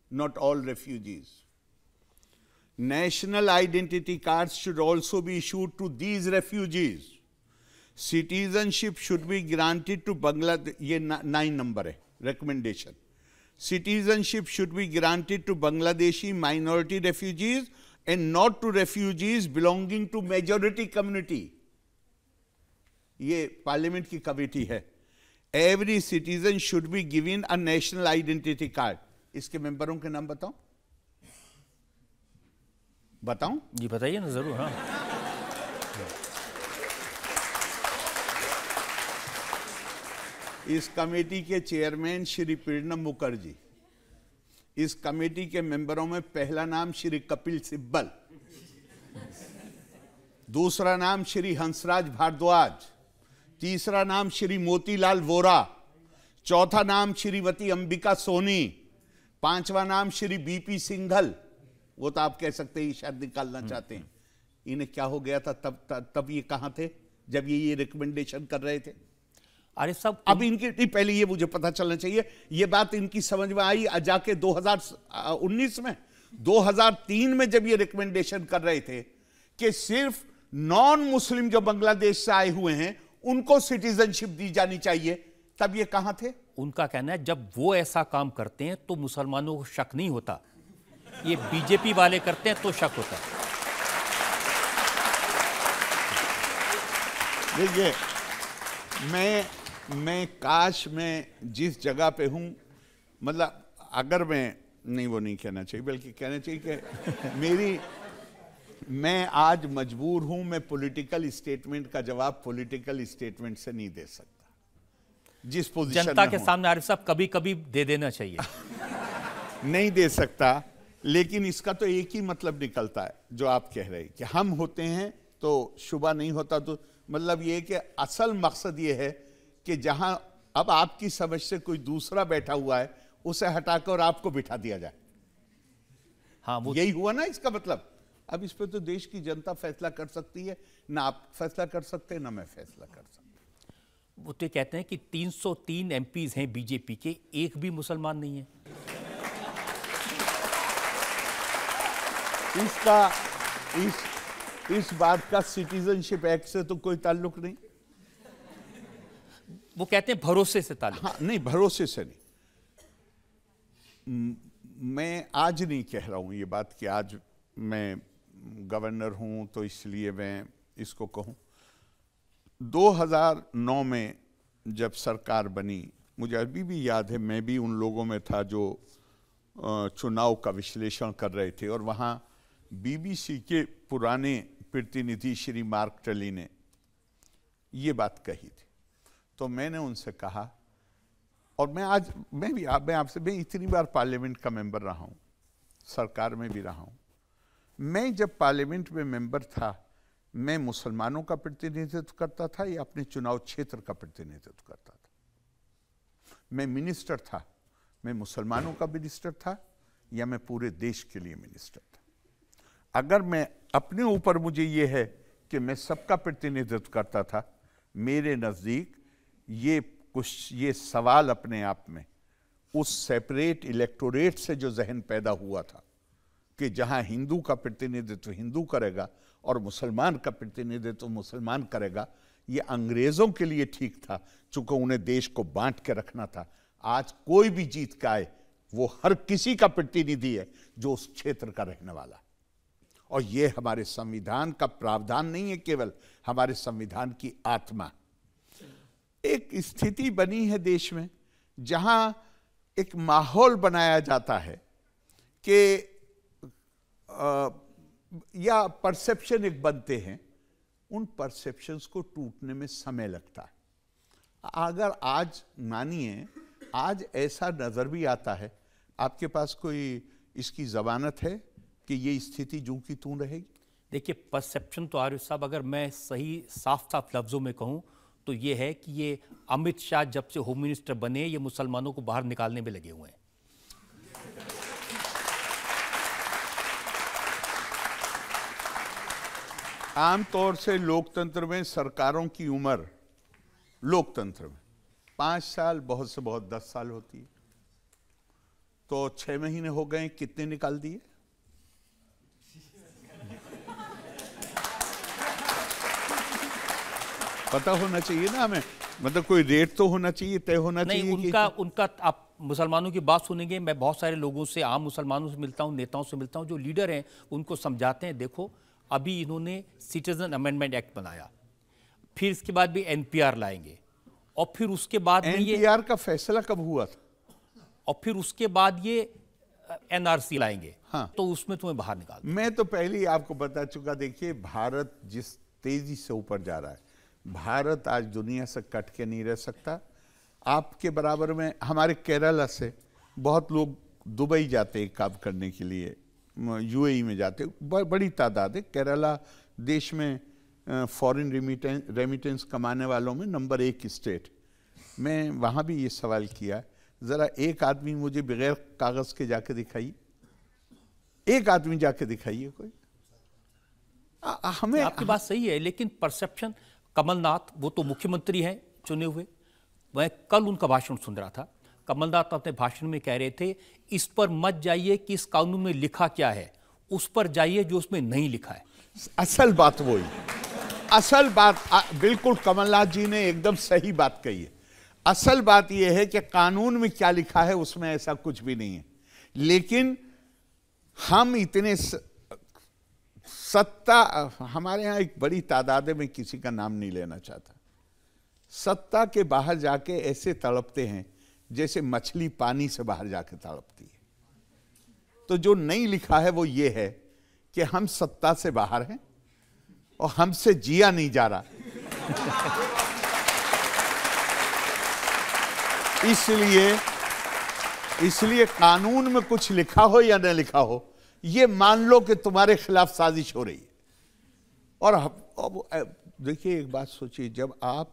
not all refugees. National identity cards should also be issued to these refugees. Citizenship should be granted to Bangladesh. ये nine number recommendation. Citizenship should be granted to Bangladeshi minority refugees and not to refugees belonging to majority community. ये parliament की committee है every citizen should be given a national identity card इसके मेंबरों के नाम बताओ बताऊं जी बताइए ना जरूर हाँ इस कमेटी के चेयरमैन श्री प्रणब मुखर्जी इस कमेटी के मेंबरों में पहला नाम श्री कपिल सिब्बल दूसरा नाम श्री हंसराज भारद्वाज तीसरा नाम श्री मोतीलाल वोरा चौथा नाम श्रीमती अंबिका सोनी पांचवा नाम श्री बीपी सिंघल वो तो आप कह सकते हैं शायद निकालना हम्म। चाहते हैं इन्हें क्या हो गया था तब तब, तब ये कहाँ थे जब ये ये रिकमेंडेशन कर रहे थे अरे सब अब इनकी पहले ये मुझे पता चलना चाहिए ये बात इनकी समझ में आई जाके 2019 में 2003 में जब ये रिकमेंडेशन कर रहे थे कि सिर्फ नॉन मुस्लिम जो बांग्लादेश से आए हुए हैं उनको सिटीजनशिप दी जानी चाहिए तब ये कहां थे उनका कहना है जब वो ऐसा काम करते हैं तो मुसलमानों को शक नहीं होता ये बीजेपी वाले करते हैं तो शक होता देखिए मैं मैं काश में जिस जगह पे हूं मतलब अगर मैं नहीं वो नहीं कहना चाहिए बल्कि कहना चाहिए कि मेरी मैं आज मजबूर हूं मैं पॉलिटिकल स्टेटमेंट का जवाब पॉलिटिकल स्टेटमेंट से नहीं दे सकता जिस पोजीशन जनता के सामने आरिफ साहब कभी कभी दे देना चाहिए नहीं दे सकता लेकिन इसका तो एक ही मतलब निकलता है जो आप कह रहे हैं कि हम होते हैं तो शुभ नहीं होता तो मतलब ये कि असल मकसद ये है कि जहां अब आपकी समझ से कोई दूसरा बैठा हुआ है उसे हटाकर आपको बिठा दिया जाए हाँ वो यही हुआ ना इसका मतलब अब इस पर तो देश की जनता फैसला कर सकती है ना आप फैसला कर सकते हैं ना मैं फैसला कर सकता वो तो कहते हैं कि 303 एमपीज हैं बीजेपी के एक भी मुसलमान नहीं है इसका इस इस बात का सिटीजनशिप एक्ट से तो कोई ताल्लुक नहीं वो कहते हैं भरोसे से ताल्लुक हाँ नहीं भरोसे से नहीं मैं आज नहीं कह रहा हूं ये बात कि आज मैं गवर्नर हूँ तो इसलिए मैं इसको कहूँ 2009 में जब सरकार बनी मुझे अभी भी याद है मैं भी उन लोगों में था जो चुनाव का विश्लेषण कर रहे थे और वहाँ बीबीसी के पुराने प्रतिनिधि श्री मार्क टली ने ये बात कही थी तो मैंने उनसे कहा और मैं आज मैं भी आप मैं आपसे मैं इतनी बार पार्लियामेंट का मेंबर रहा हूँ सरकार में भी रहा हूँ मैं जब पार्लियामेंट में मेंबर था मैं मुसलमानों का प्रतिनिधित्व करता था या अपने चुनाव क्षेत्र का प्रतिनिधित्व करता था मैं मिनिस्टर था मैं मुसलमानों का मिनिस्टर था या मैं पूरे देश के लिए मिनिस्टर था अगर मैं अपने ऊपर मुझे ये है कि मैं सबका प्रतिनिधित्व करता था मेरे नज़दीक ये कुछ ये सवाल अपने आप में उस सेपरेट इलेक्टोरेट से जो जहन पैदा हुआ था कि जहां हिंदू का प्रतिनिधित्व हिंदू करेगा और मुसलमान का प्रतिनिधित्व मुसलमान करेगा ये अंग्रेजों के लिए ठीक था चूंकि उन्हें देश को बांट के रखना था आज कोई भी जीत का आए वो हर किसी का प्रतिनिधि है जो उस क्षेत्र का रहने वाला है और ये हमारे संविधान का प्रावधान नहीं है केवल हमारे संविधान की आत्मा एक स्थिति बनी है देश में जहां एक माहौल बनाया जाता है कि आ, या परसेप्शन एक बनते हैं उन परसेप्शंस को टूटने में समय लगता है अगर आज मानिए आज ऐसा नज़र भी आता है आपके पास कोई इसकी ज़मानत है कि ये स्थिति जो की तू रहेगी देखिए परसेप्शन तो आर्य साहब अगर मैं सही साफ साफ लफ्ज़ों में कहूँ तो ये है कि ये अमित शाह जब से होम मिनिस्टर बने ये मुसलमानों को बाहर निकालने में लगे हुए हैं आमतौर से लोकतंत्र में सरकारों की उम्र लोकतंत्र में पाँच साल बहुत से बहुत दस साल होती है तो छः महीने हो गए कितने निकाल दिए पता होना चाहिए ना हमें मतलब कोई रेट तो होना चाहिए तय होना नहीं, चाहिए उनका कि... उनका आप मुसलमानों की बात सुनेंगे मैं बहुत सारे लोगों से आम मुसलमानों से मिलता हूँ नेताओं से मिलता हूँ जो लीडर हैं उनको समझाते हैं देखो अभी इन्होंने सिटीजन अमेंडमेंट एक्ट बनाया फिर इसके बाद भी एनपीआर लाएंगे और फिर उसके बाद एनपीआर का फैसला कब हुआ था और फिर उसके बाद ये एनआरसी लाएंगे हाँ तो उसमें तुम्हें बाहर निकाल मैं तो पहले ही आपको बता चुका देखिए भारत जिस तेजी से ऊपर जा रहा है भारत आज दुनिया से कट के नहीं रह सकता आपके बराबर में हमारे केरला से बहुत लोग दुबई जाते हैं काम करने के लिए यूएई e में जाते बड़ी तादाद है केरला देश में फॉरेन रेमिटेंस रेमिटेंस कमाने वालों में नंबर एक स्टेट मैं वहाँ भी ये सवाल किया ज़रा एक आदमी मुझे बगैर कागज़ के जाके दिखाइए एक आदमी जाके दिखाइए कोई आ, आ, हमें आपकी बात सही है लेकिन परसेप्शन कमलनाथ वो तो मुख्यमंत्री हैं चुने हुए मैं कल उनका भाषण सुन रहा था कमलनाथ अपने भाषण में कह रहे थे इस पर मत जाइए कि इस कानून में लिखा क्या है उस पर जाइए जो उसमें नहीं लिखा है असल बात वही असल बात बिल्कुल कमलनाथ जी ने एकदम सही बात कही है असल बात यह है कि कानून में क्या लिखा है उसमें ऐसा कुछ भी नहीं है लेकिन हम इतने स, सत्ता हमारे यहां एक बड़ी तादाद में किसी का नाम नहीं लेना चाहता सत्ता के बाहर जाके ऐसे तड़पते हैं जैसे मछली पानी से बाहर जाकर तड़पती है तो जो नहीं लिखा है वो ये है कि हम सत्ता से बाहर हैं और हमसे जिया नहीं जा रहा इसलिए इसलिए कानून में कुछ लिखा हो या नहीं लिखा हो ये मान लो कि तुम्हारे खिलाफ साजिश हो रही है और देखिए एक बात सोचिए जब आप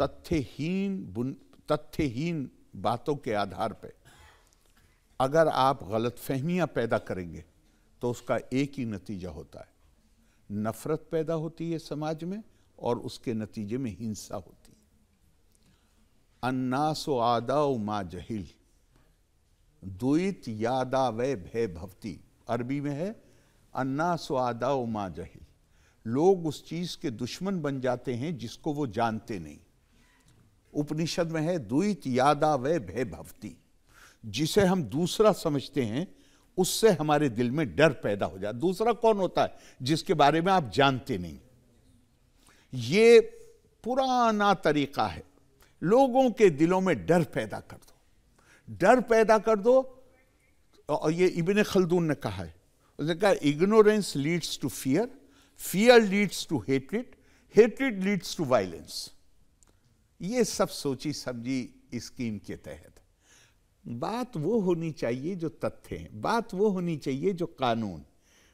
तथ्यहीन तथ्यहीन बातों के आधार पे अगर आप गलत फहमियाँ पैदा करेंगे तो उसका एक ही नतीजा होता है नफ़रत पैदा होती है समाज में और उसके नतीजे में हिंसा होती है अन्नास आदा माँ जहिल दुईत यादा वे भय भवती अरबी में है अन्नास आदा माँ जहिल लोग उस चीज़ के दुश्मन बन जाते हैं जिसको वो जानते नहीं उपनिषद में है द्वित यादा वे भय भवती जिसे हम दूसरा समझते हैं उससे हमारे दिल में डर पैदा हो जाता दूसरा कौन होता है जिसके बारे में आप जानते नहीं ये पुराना तरीका है लोगों के दिलों में डर पैदा कर दो डर पैदा कर दो और ये इबन खलदून ने कहा है उसने कहा ignorance leads to fear fear leads to hatred hatred leads to violence ये सब सोची समझी स्कीम के तहत बात वो होनी चाहिए जो तथ्य हैं बात वो होनी चाहिए जो कानून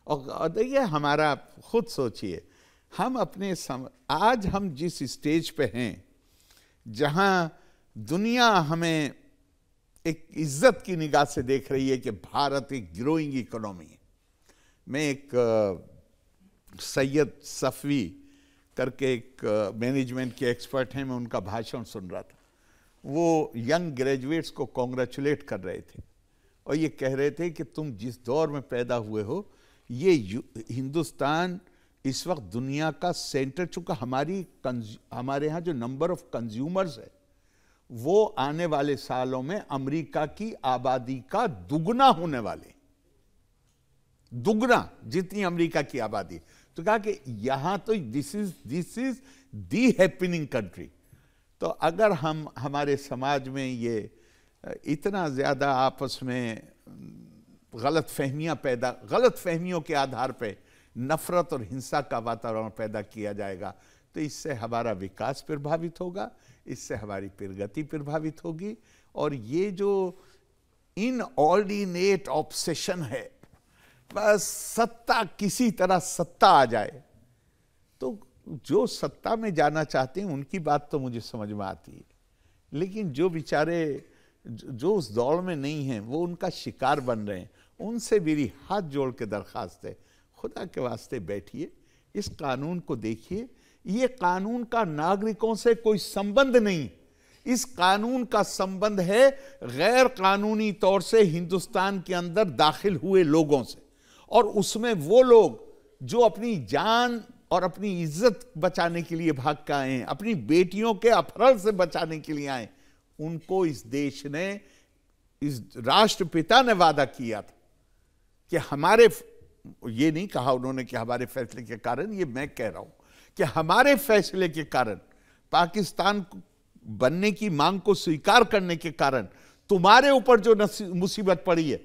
और देखिए हमारा खुद सोचिए हम अपने सम आज हम जिस स्टेज पे हैं जहाँ दुनिया हमें एक इज्जत की निगाह से देख रही है कि भारत एक ग्रोइंग इकोनॉमी है मैं एक सैयद सफ़ी करके एक मैनेजमेंट के एक्सपर्ट हैं मैं उनका भाषण सुन रहा था वो यंग ग्रेजुएट्स को कॉन्ग्रेचुलेट कर रहे थे और ये कह रहे थे कि तुम जिस दौर में पैदा हुए हो ये हिंदुस्तान इस वक्त दुनिया का सेंटर चूंकि हमारी हमारे यहाँ जो नंबर ऑफ कंज्यूमर्स है वो आने वाले सालों में अमेरिका की आबादी का दुगना होने वाले दुगना जितनी अमेरिका की आबादी तो कहा कि यहां तो this is this is the happening country तो अगर हम हमारे समाज में ये इतना ज़्यादा आपस में गलत फहमियाँ पैदा गलत फहमियों के आधार पर नफरत और हिंसा का वातावरण पैदा किया जाएगा तो इससे हमारा विकास प्रभावित होगा इससे हमारी प्रगति प्रभावित होगी और ये जो इनऑर्डिनेट ऑब्सेशन है सत्ता किसी तरह सत्ता आ जाए तो जो सत्ता में जाना चाहते हैं उनकी बात तो मुझे समझ में आती है लेकिन जो बेचारे जो उस दौड़ में नहीं हैं वो उनका शिकार बन रहे हैं उनसे मेरी हाथ जोड़ के दरख्वास्त है खुदा के वास्ते बैठिए इस कानून को देखिए ये कानून का नागरिकों से कोई संबंध नहीं इस कानून का संबंध है गैर कानूनी तौर से हिंदुस्तान के अंदर दाखिल हुए लोगों से और उसमें वो लोग जो अपनी जान और अपनी इज्जत बचाने के लिए भाग के आए हैं अपनी बेटियों के अपहरण से बचाने के लिए आए उनको इस देश ने इस राष्ट्रपिता ने वादा किया था कि हमारे ये नहीं कहा उन्होंने कि हमारे फैसले के कारण ये मैं कह रहा हूं कि हमारे फैसले के कारण पाकिस्तान बनने की मांग को स्वीकार करने के कारण तुम्हारे ऊपर जो मुसीबत पड़ी है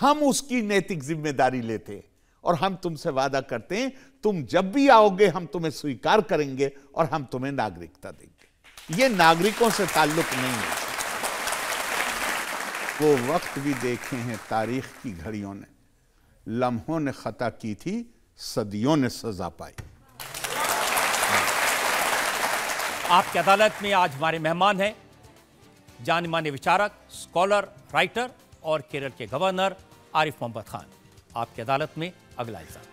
हम उसकी नैतिक जिम्मेदारी लेते और हम तुमसे वादा करते हैं तुम जब भी आओगे हम तुम्हें स्वीकार करेंगे और हम तुम्हें नागरिकता देंगे ये नागरिकों से ताल्लुक नहीं है वो वक्त भी देखे हैं तारीख की घड़ियों ने लम्हों ने खता की थी सदियों ने सजा पाई आपकी अदालत में आज हमारे मेहमान हैं जाने माने विचारक स्कॉलर राइटर और केरल के गवर्नर आरिफ मोहम्मद खान आपकी अदालत में अगला इल्जाम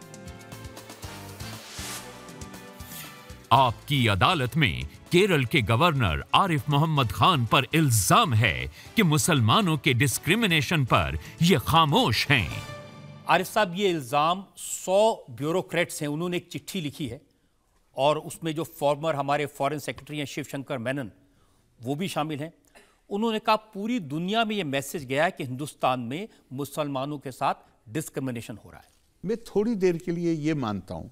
आपकी अदालत में केरल के गवर्नर आरिफ मोहम्मद खान पर इल्जाम है कि मुसलमानों के डिस्क्रिमिनेशन पर यह खामोश हैं आरिफ साहब ये इल्ज़ाम सौ ब्यूरोक्रेट्स हैं उन्होंने एक चिट्ठी लिखी है और उसमें जो फॉर्मर हमारे फॉरेन सेक्रेटरी हैं शिवशंकर मेनन वो भी शामिल हैं उन्होंने कहा पूरी दुनिया में ये मैसेज गया है कि हिंदुस्तान में मुसलमानों के साथ डिस्क्रिमिनेशन हो रहा है मैं थोड़ी देर के लिए ये मानता हूँ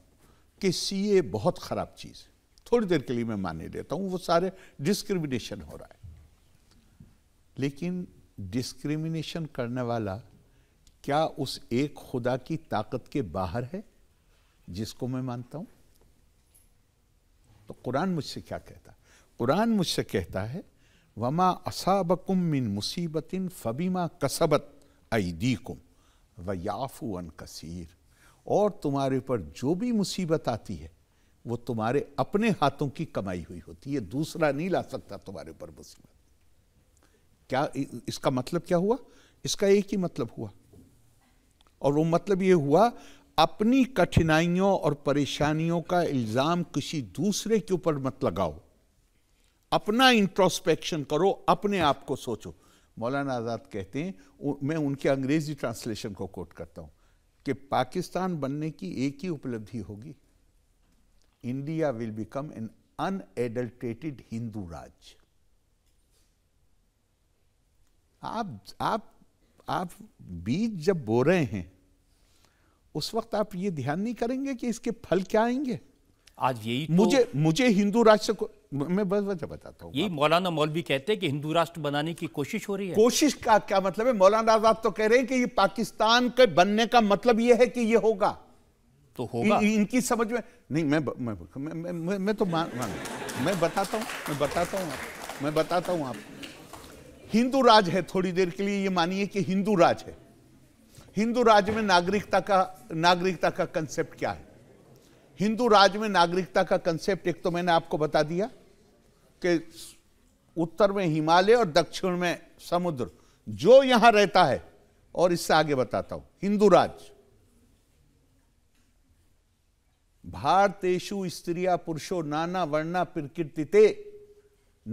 कि सी ए बहुत ख़राब चीज़ है थोड़ी देर के लिए मैं माने देता हूँ वो सारे डिस्क्रिमिनेशन हो रहा है लेकिन डिस्क्रिमिनेशन करने वाला क्या उस एक खुदा की ताकत के बाहर है जिसको मैं मानता हूं तो कुरान मुझसे क्या कहता कुरान मुझसे कहता है वमा असाबकुम मिन मुसीबतिन फ़बीमा कसबत ऐदीकुम व याफू अन कसीर और तुम्हारे ऊपर जो भी मुसीबत आती है वो तुम्हारे अपने हाथों की कमाई हुई होती है दूसरा नहीं ला सकता तुम्हारे ऊपर मुसीबत क्या इसका मतलब क्या हुआ इसका एक ही मतलब हुआ और वो मतलब ये हुआ अपनी कठिनाइयों और परेशानियों का इल्ज़ाम किसी दूसरे के ऊपर मत लगाओ अपना इंट्रोस्पेक्शन करो अपने आप को सोचो मौलाना आज़ाद कहते हैं मैं उनके अंग्रेजी ट्रांसलेशन को कोट करता हूं कि पाकिस्तान बनने की एक ही उपलब्धि होगी India will become an unadulterated Hindu Raj आप आप आप बीज जब बो रहे हैं उस वक्त आप ये ध्यान नहीं करेंगे कि इसके फल क्या आएंगे आज यही तो मुझे मुझे हिंदू राष्ट्र से मैं बस वजह बताता हूँ ये मौलाना मौलवी कहते हैं कि हिंदू राष्ट्र बनाने की कोशिश हो रही है कोशिश का क्या मतलब है मौलाना आजाद तो कह रहे हैं कि ये पाकिस्तान के बनने का मतलब ये है कि ये होगा तो होगा इ, इनकी समझ में नहीं मैं मैं मैं, मैं, मैं मैं तो मान मैं बताता हूँ मैं बताता हूँ मैं बताता हूँ आप हिंदू राज है थोड़ी देर के लिए ये मानिए कि हिंदू राज है हिंदू राज में नागरिकता का नागरिकता का कंसेप्ट क्या है हिंदू राज में नागरिकता का कंसेप्ट एक तो मैंने आपको बता दिया कि उत्तर में हिमालय और दक्षिण में समुद्र जो यहां रहता है और इससे आगे बताता हूं हिंदू राज भारतेशु स्त्रिया पुरुषो नाना वर्णा प्रकृतिते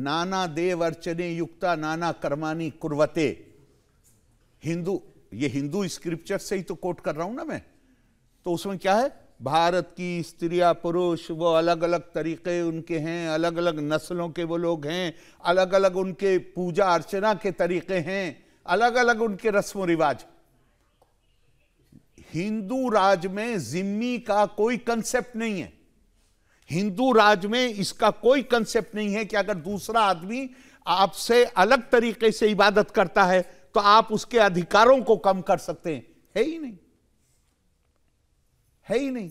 नाना देव अर्चने युक्ता नाना कर्मानी कुर्वते हिंदू ये हिंदू स्क्रिप्चर से ही तो कोट कर रहा हूं ना मैं तो उसमें क्या है भारत की स्त्रिया पुरुष वो अलग अलग तरीक़े उनके हैं अलग अलग नस्लों के वो लोग हैं अलग अलग उनके पूजा अर्चना के तरीक़े हैं अलग अलग उनके रस्म रिवाज हिंदू राज में जिम्मी का कोई कंसेप्ट नहीं है हिंदू राज में इसका कोई कंसेप्ट नहीं है कि अगर दूसरा आदमी आपसे अलग तरीके से इबादत करता है तो आप उसके अधिकारों को कम कर सकते हैं है ही नहीं है ही नहीं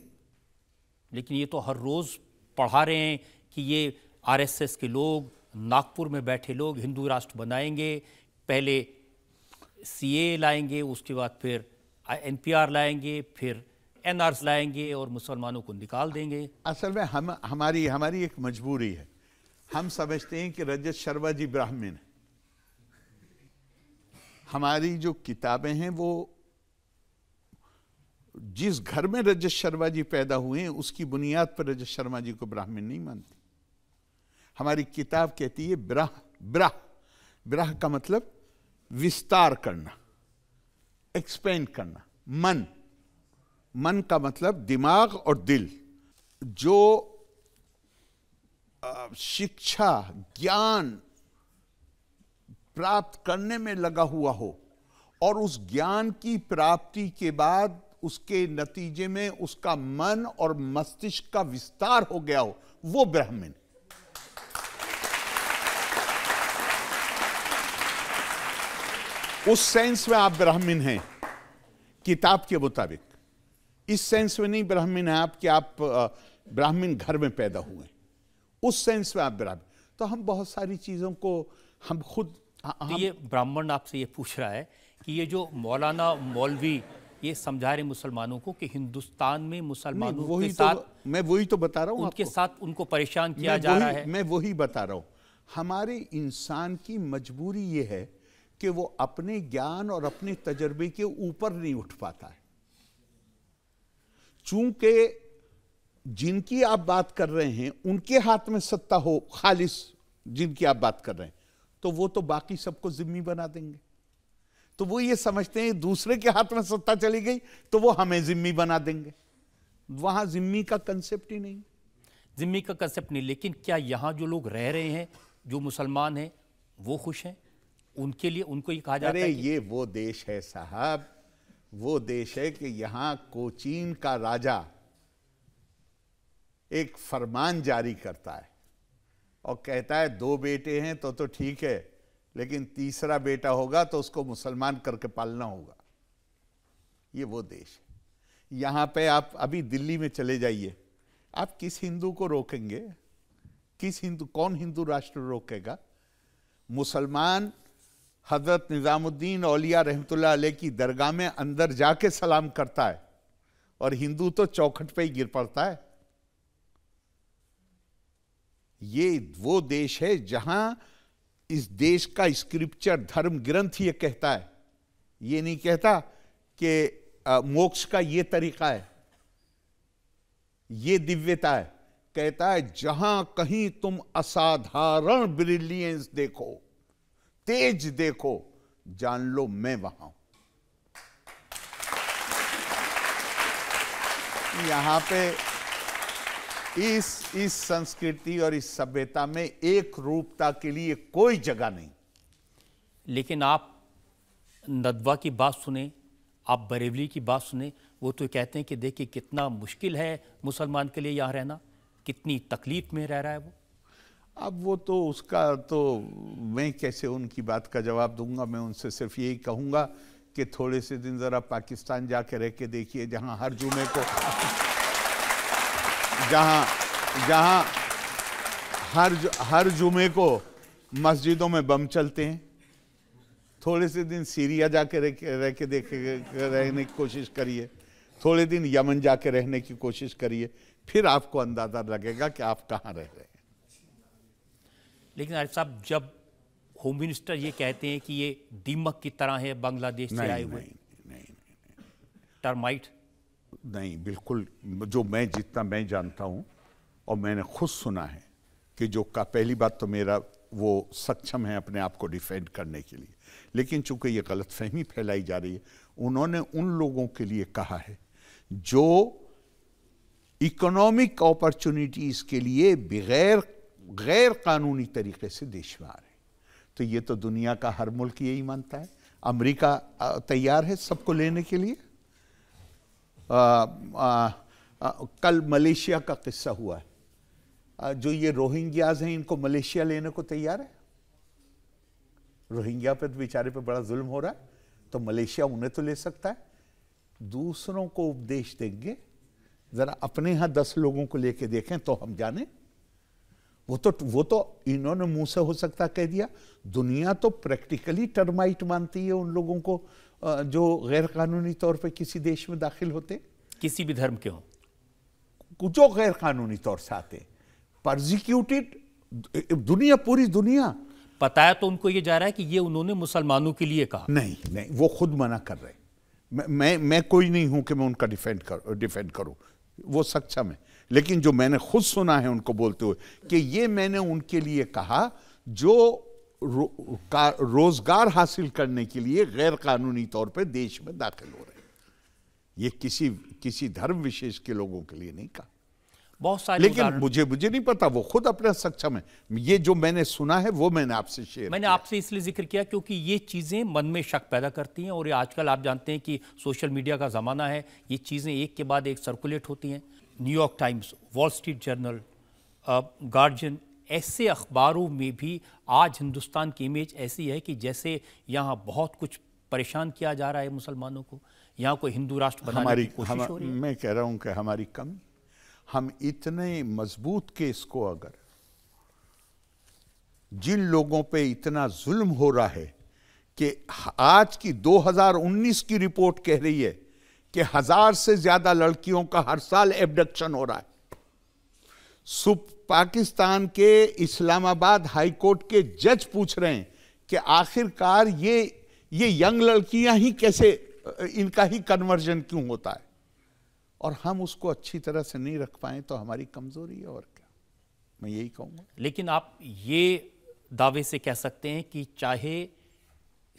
लेकिन ये तो हर रोज़ पढ़ा रहे हैं कि ये आरएसएस के लोग नागपुर में बैठे लोग हिंदू राष्ट्र बनाएंगे पहले सीए लाएंगे उसके बाद फिर एनपीआर लाएंगे फिर एन लाएंगे और मुसलमानों को निकाल देंगे असल में हम हमारी हमारी एक मजबूरी है हम समझते हैं कि रजत शर्मा जी ब्राह्मण हमारी जो किताबें हैं वो जिस घर में रजत शर्मा जी पैदा हुए हैं उसकी बुनियाद पर रजत शर्मा जी को ब्राह्मण नहीं मानती हमारी किताब कहती है ब्राह ब्राह ब्राह का मतलब विस्तार करना एक्सपेंड करना मन मन का मतलब दिमाग और दिल जो शिक्षा ज्ञान प्राप्त करने में लगा हुआ हो और उस ज्ञान की प्राप्ति के बाद उसके नतीजे में उसका मन और मस्तिष्क का विस्तार हो गया हो वो ब्राह्मण उस सेंस में आप ब्राह्मण हैं किताब के मुताबिक इस सेंस में नहीं ब्राह्मण है आप कि आप ब्राह्मण घर में पैदा हुए उस सेंस में आप ब्राह्मण तो हम बहुत सारी चीज़ों को हम खुद हम, तो ये ब्राह्मण आपसे ये पूछ रहा है कि ये जो मौलाना मौलवी ये समझा रहे मुसलमानों को कि हिंदुस्तान में मुसलमानों के तो साथ तो, मैं वही तो बता रहा हूँ उनके साथ उनको परेशान किया जा रहा है मैं वही बता रहा हूँ हमारे इंसान की मजबूरी ये है कि वो अपने ज्ञान और अपने तजर्बे के ऊपर नहीं उठ पाता है चूंकि जिनकी आप बात कर रहे हैं उनके हाथ में सत्ता हो खालिश जिनकी आप बात कर रहे हैं तो वो तो बाकी सबको जिम्मी बना देंगे तो वो ये समझते हैं दूसरे के हाथ में सत्ता चली गई तो वो हमें जिम्मी बना देंगे वहां जिम्मी का कंसेप्ट ही नहीं जिम्मी का कंसेप्ट नहीं लेकिन क्या यहाँ जो लोग रह रहे हैं जो मुसलमान हैं वो खुश हैं उनके लिए उनको ये कहा जाता है ये वो देश है साहब वो देश है कि यहाँ कोचीन का राजा एक फरमान जारी करता है और कहता है दो बेटे हैं तो तो ठीक है लेकिन तीसरा बेटा होगा तो उसको मुसलमान करके पालना होगा ये वो देश है यहाँ पे आप अभी दिल्ली में चले जाइए आप किस हिंदू को रोकेंगे किस हिंदू कौन हिंदू राष्ट्र रोकेगा मुसलमान हजरत निज़ामुद्दीन औलिया रहमतुल्लाह अलैह की दरगाह में अंदर जाके सलाम करता है और हिंदू तो चौखट पे ही गिर पड़ता है ये वो देश है जहां इस देश का स्क्रिप्चर धर्म ग्रंथ ये कहता है ये नहीं कहता कि मोक्ष का ये तरीका है ये दिव्यता है कहता है जहां कहीं तुम असाधारण ब्रिलियंस देखो तेज देखो जान लो मैं वहां हूं यहां पे इस इस संस्कृति और इस सभ्यता में एक रूपता के लिए कोई जगह नहीं लेकिन आप नदवा की बात सुने आप बरेवली की बात सुने वो तो कहते हैं कि देखिए कितना मुश्किल है मुसलमान के लिए यहाँ रहना कितनी तकलीफ में रह रहा है वो अब वो तो उसका तो मैं कैसे उनकी बात का जवाब दूंगा मैं उनसे सिर्फ यही कहूँगा कि थोड़े से दिन ज़रा पाकिस्तान जा कर रह के देखिए जहाँ हर जुमे को जहाँ जहाँ हर जु, हर जुमे को मस्जिदों में बम चलते हैं थोड़े से दिन सीरिया जाके रह के रह के देख रहने की कोशिश करिए थोड़े दिन यमन जाके रहने की कोशिश करिए फिर आपको अंदाज़ा लगेगा कि आप कहाँ रह रहे हैं लेकिन अरे साहब जब होम मिनिस्टर ये कहते हैं कि ये दीमक की तरह है बांग्लादेश से आए हुए नहीं, नहीं, नहीं, नहीं, नहीं। टर्माइट नहीं बिल्कुल जो मैं जितना मैं जानता हूँ और मैंने खुद सुना है कि जो का पहली बात तो मेरा वो सक्षम है अपने आप को डिफेंड करने के लिए लेकिन चूंकि ये गलत फहमी फैलाई जा रही है उन्होंने उन लोगों के लिए कहा है जो इकोनॉमिक अपॉर्चुनिटीज के लिए बगैर गैर कानूनी तरीके से देश में रहे हैं तो ये तो दुनिया का हर मुल्क यही मानता है अमेरिका तैयार है सबको लेने के लिए आ, आ, आ, कल मलेशिया का किस्सा हुआ है आ, जो ये रोहिंग्याज हैं इनको मलेशिया लेने को तैयार है रोहिंग्या पे तो बेचारे पे बड़ा जुल्म हो रहा है तो मलेशिया उन्हें तो ले सकता है दूसरों को उपदेश देंगे जरा अपने यहां दस लोगों को लेके देखें तो हम जाने वो तो वो तो इन्होंने मुंह से हो सकता कह दिया दुनिया तो प्रैक्टिकली टर्माइट मानती है उन लोगों को जो गैर कानूनी तौर पर किसी देश में दाखिल होते किसी भी धर्म के हों जो गैर कानूनी तौर से आते परजीक्यूटेड दुनिया पूरी दुनिया बताया तो उनको ये जा रहा है कि ये उन्होंने मुसलमानों के लिए कहा नहीं नहीं वो खुद मना कर रहे मैं मैं, मैं कोई नहीं हूं कि मैं उनका डिफेंड कर डिफेंड करूं वो सक्षम है लेकिन जो मैंने खुद सुना है उनको बोलते हुए कि ये मैंने उनके लिए कहा जो रो, रोजगार हासिल करने के लिए गैर कानूनी तौर पर देश में दाखिल हो रहे हैं ये किसी किसी धर्म विशेष के लोगों के लिए नहीं कहा बहुत सारे लेकिन मुझे मुझे नहीं पता वो खुद अपना सक्षम है ये जो मैंने सुना है वो मैंने आपसे शेयर मैंने आपसे इसलिए जिक्र किया क्योंकि ये चीज़ें मन में शक पैदा करती हैं और ये आजकल आप जानते हैं कि सोशल मीडिया का ज़माना है ये चीज़ें एक के बाद एक सर्कुलेट होती हैं New York Times Wall Street Journal Guardian ऐसे अखबारों में भी आज हिंदुस्तान की इमेज ऐसी है कि जैसे यहाँ बहुत कुछ परेशान किया जा रहा है मुसलमानों को यहाँ कोई हिंदू राष्ट्र बनाने हमारी, की कोशिश हम, हो रही है मैं कह रहा हूँ कि हमारी कमी हम इतने मजबूत केस को अगर जिन लोगों पे इतना जुल्म हो रहा है कि आज की 2019 की रिपोर्ट कह रही है कि हजार से ज्यादा लड़कियों का हर साल एबडक्शन हो रहा है सुप पाकिस्तान के इस्लामाबाद हाई कोर्ट के जज पूछ रहे हैं कि आखिरकार ये ये यंग लड़कियां ही कैसे इनका ही कन्वर्जन क्यों होता है और हम उसको अच्छी तरह से नहीं रख पाए तो हमारी कमजोरी है और क्या मैं यही कहूंगा लेकिन आप ये दावे से कह सकते हैं कि चाहे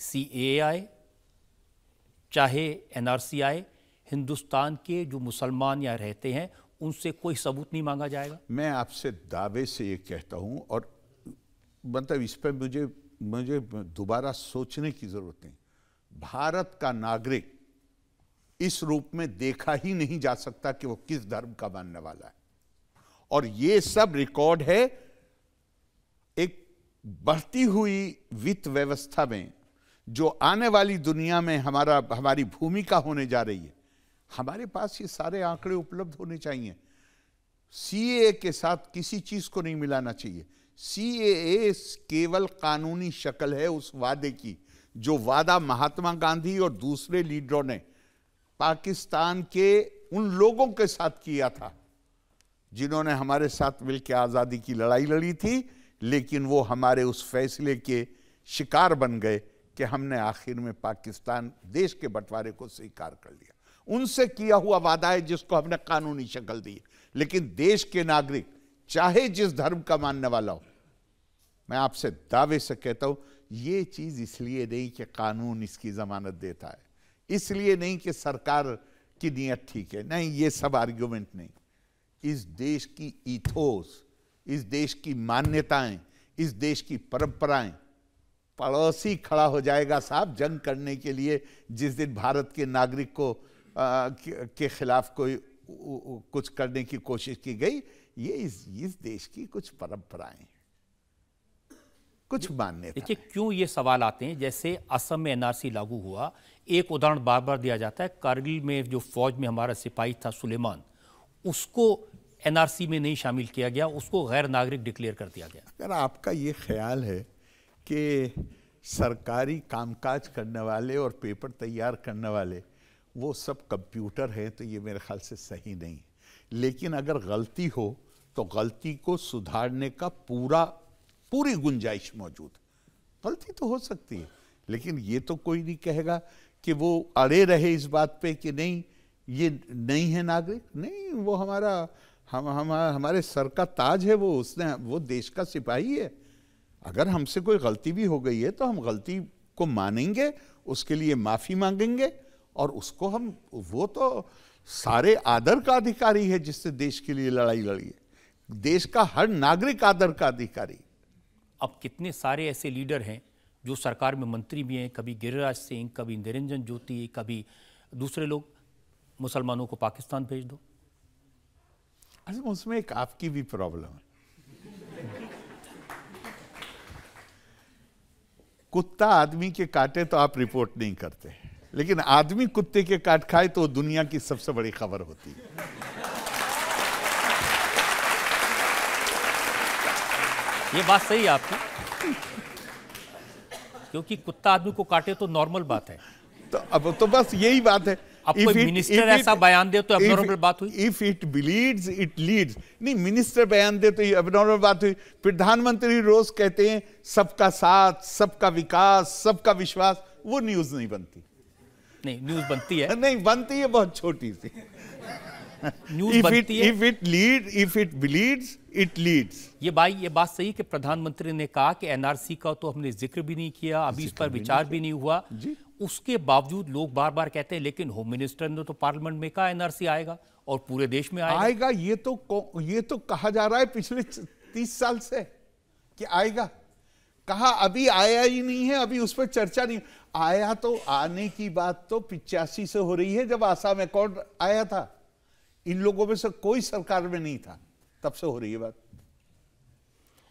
सी ए आए चाहे एन आर सी आए हिंदुस्तान के जो मुसलमान यहाँ रहते हैं उनसे कोई सबूत नहीं मांगा जाएगा मैं आपसे दावे से ये कहता हूँ और मतलब इस पर मुझे मुझे दोबारा सोचने की जरूरत नहीं भारत का नागरिक इस रूप में देखा ही नहीं जा सकता कि वो किस धर्म का मानने वाला है और ये सब रिकॉर्ड है एक बढ़ती हुई वित्त व्यवस्था में जो आने वाली दुनिया में हमारा हमारी भूमिका होने जा रही है हमारे पास ये सारे आंकड़े उपलब्ध होने चाहिए सीए के साथ किसी चीज को नहीं मिलाना चाहिए सीएए केवल कानूनी शक्ल है उस वादे की जो वादा महात्मा गांधी और दूसरे लीडरों ने पाकिस्तान के उन लोगों के साथ किया था जिन्होंने हमारे साथ मिलकर आज़ादी की लड़ाई लड़ी थी लेकिन वो हमारे उस फैसले के शिकार बन गए कि हमने आखिर में पाकिस्तान देश के बंटवारे को स्वीकार कर लिया उनसे किया हुआ वादा है जिसको हमने कानूनी शक्ल दी लेकिन देश के नागरिक चाहे जिस धर्म का मानने वाला हो मैं आपसे दावे से कहता हूं यह चीज इसलिए नहीं कि कानून इसकी जमानत देता है इसलिए नहीं कि सरकार की नीयत ठीक है नहीं ये सब आर्ग्यूमेंट नहीं इस देश की इथोस इस देश की मान्यताएं इस देश की परंपराएं पड़ोसी खड़ा हो जाएगा साहब जंग करने के लिए जिस दिन भारत के नागरिक को के खिलाफ कोई कुछ करने की कोशिश की गई ये इस, इस देश की कुछ परंपराएं कुछ मान्य देखिए क्यों ये सवाल आते हैं जैसे असम में एनआरसी लागू हुआ एक उदाहरण बार बार दिया जाता है कारगिल में जो फौज में हमारा सिपाही था सुलेमान उसको एनआरसी में नहीं शामिल किया गया उसको गैर नागरिक डिक्लेयर कर दिया गया अगर आपका ये ख्याल है कि सरकारी कामकाज करने वाले और पेपर तैयार करने वाले वो सब कंप्यूटर है तो ये मेरे ख्याल से सही नहीं है लेकिन अगर गलती हो तो गलती को सुधारने का पूरा पूरी गुंजाइश मौजूद गलती तो हो सकती है लेकिन ये तो कोई नहीं कहेगा कि वो अड़े रहे इस बात पे कि नहीं ये नहीं है नागरिक नहीं वो हमारा हम हम हमारे सर का ताज है वो उसने वो देश का सिपाही है अगर हमसे कोई गलती भी हो गई है तो हम गलती को मानेंगे उसके लिए माफ़ी मांगेंगे और उसको हम वो तो सारे आदर का अधिकारी है जिससे देश के लिए लड़ाई लड़ी है देश का हर नागरिक आदर का अधिकारी अब कितने सारे ऐसे लीडर हैं जो सरकार में मंत्री भी हैं कभी गिरिराज सिंह कभी निरंजन ज्योति कभी दूसरे लोग मुसलमानों को पाकिस्तान भेज दो अच्छा उसमें एक आपकी भी प्रॉब्लम है कुत्ता आदमी के काटे तो आप रिपोर्ट नहीं करते हैं लेकिन आदमी कुत्ते के काट खाए तो दुनिया की सबसे बड़ी खबर होती है ये बात सही है आपकी क्योंकि कुत्ता आदमी को काटे तो नॉर्मल बात है तो अब तो बस यही बात है अब कोई it, मिनिस्टर ऐसा बयान दे तो अबनॉर्मल बात हुई if it bleeds it leads नहीं मिनिस्टर बयान दे तो ये एबनॉर्मल बात हुई प्रधानमंत्री रोज कहते हैं सबका साथ सबका विकास सबका विश्वास वो न्यूज नहीं बनती नहीं न्यूज बनती है नहीं बनती है बहुत छोटी सी न्यूज बनती है if it lead if it leads it leads ये भाई ये बात सही कि प्रधानमंत्री ने कहा कि एनआरसी का तो हमने जिक्र भी नहीं किया अभी इस पर विचार भी नहीं हुआ उसके बावजूद लोग बार बार कहते हैं लेकिन होम मिनिस्टर ने तो पार्लियामेंट में कहा एनआरसी आएगा और पूरे देश में आएगा आएगा ये तो ये तो कहा जा रहा है पिछले तीस साल से कि आएगा कहा अभी आया ही नहीं है अभी उस पर चर्चा नहीं आया तो आने की बात तो पिचासी से हो रही है जब आसाम अकॉर्ड आया था इन लोगों में से कोई सरकार में नहीं था तब से हो रही है बात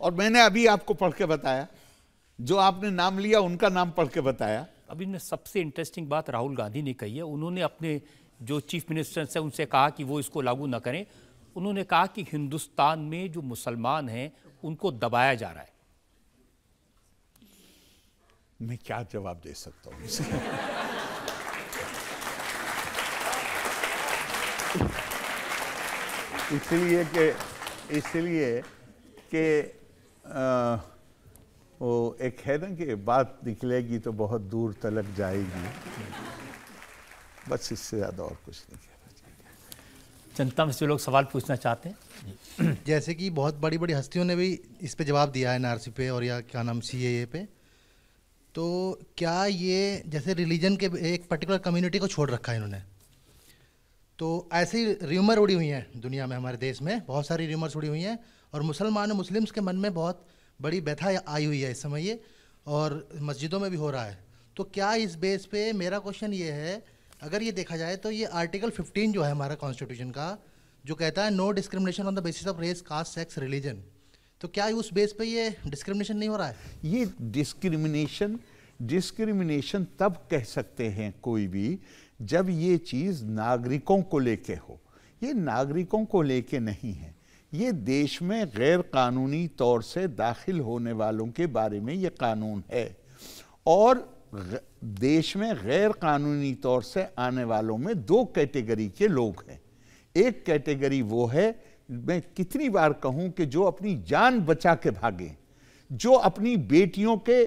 और मैंने अभी आपको पढ़ के बताया जो आपने नाम लिया उनका नाम पढ़ के बताया अभी ने सबसे इंटरेस्टिंग बात राहुल गांधी ने कही है उन्होंने अपने जो चीफ मिनिस्टर्स हैं उनसे कहा कि वो इसको लागू ना करें उन्होंने कहा कि हिंदुस्तान में जो मुसलमान हैं उनको दबाया जा रहा है मैं क्या जवाब दे सकता हूँ इसे इसलिए कि इसलिए कि वो एक है ना कि बात निकलेगी तो बहुत दूर तलक जाएगी बस इससे ज़्यादा और कुछ नहीं कहना चाहिए जनता में से लोग सवाल पूछना चाहते हैं जैसे कि बहुत बड़ी बड़ी हस्तियों ने भी इस पे जवाब दिया है एन पे और या क्या नाम सी पे तो क्या ये जैसे रिलीजन के एक पर्टिकुलर कम्युनिटी को छोड़ रखा है इन्होंने तो ऐसी र्यूमर उड़ी हुई हैं दुनिया में हमारे देश में बहुत सारी र्यूमर्स उड़ी हुई हैं और मुसलमान और मुस्लिम्स के मन में बहुत बड़ी व्यथा आई हुई है इस समय ये और मस्जिदों में भी हो रहा है तो क्या इस बेस पे मेरा क्वेश्चन ये है अगर ये देखा जाए तो ये आर्टिकल 15 जो है हमारा कॉन्स्टिट्यूशन का जो कहता है no discrimination on the basis of race caste sex religion तो क्या उस बेस पे ये डिस्क्रिमिनेशन नहीं हो रहा है ये डिस्क्रिमिनेशन डिस्क्रिमिनेशन तब कह सकते हैं कोई भी जब ये चीज़ नागरिकों को लेके हो ये नागरिकों को लेके नहीं है ये देश में गैर कानूनी तौर से दाखिल होने वालों के बारे में ये कानून है और देश में गैर कानूनी तौर से आने वालों में दो कैटेगरी के लोग हैं एक कैटेगरी वो है मैं कितनी बार कहूं कि जो अपनी जान बचा के भागे जो अपनी बेटियों के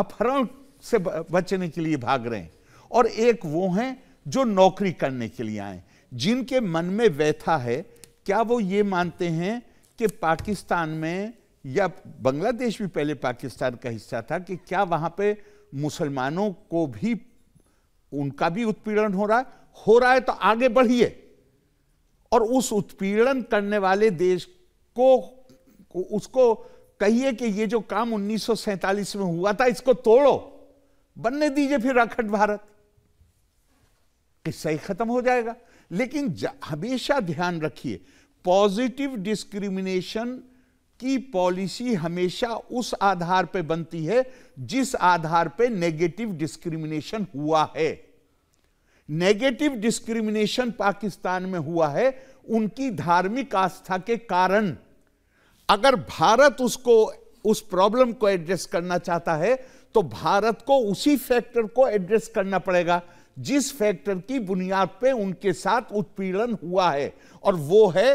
अपहरण से बचने के लिए भाग रहे हैं और एक वो हैं जो नौकरी करने के लिए आए जिनके मन में व्यथा है क्या वो ये मानते हैं कि पाकिस्तान में या बांग्लादेश भी पहले पाकिस्तान का हिस्सा था कि क्या वहाँ पे मुसलमानों को भी उनका भी उत्पीड़न हो रहा है हो रहा है तो आगे बढ़िए और उस उत्पीड़न करने वाले देश को उसको कहिए कि ये जो काम उन्नीस में हुआ था इसको तोड़ो बनने दीजिए फिर अखंड भारत किस्सा ही खत्म हो जाएगा लेकिन जा, हमेशा ध्यान रखिए पॉजिटिव डिस्क्रिमिनेशन की पॉलिसी हमेशा उस आधार पर बनती है जिस आधार पर नेगेटिव डिस्क्रिमिनेशन हुआ है नेगेटिव डिस्क्रिमिनेशन पाकिस्तान में हुआ है उनकी धार्मिक आस्था के कारण अगर भारत उसको उस प्रॉब्लम को एड्रेस करना चाहता है तो भारत को उसी फैक्टर को एड्रेस करना पड़ेगा जिस फैक्टर की बुनियाद पे उनके साथ उत्पीड़न हुआ है और वो है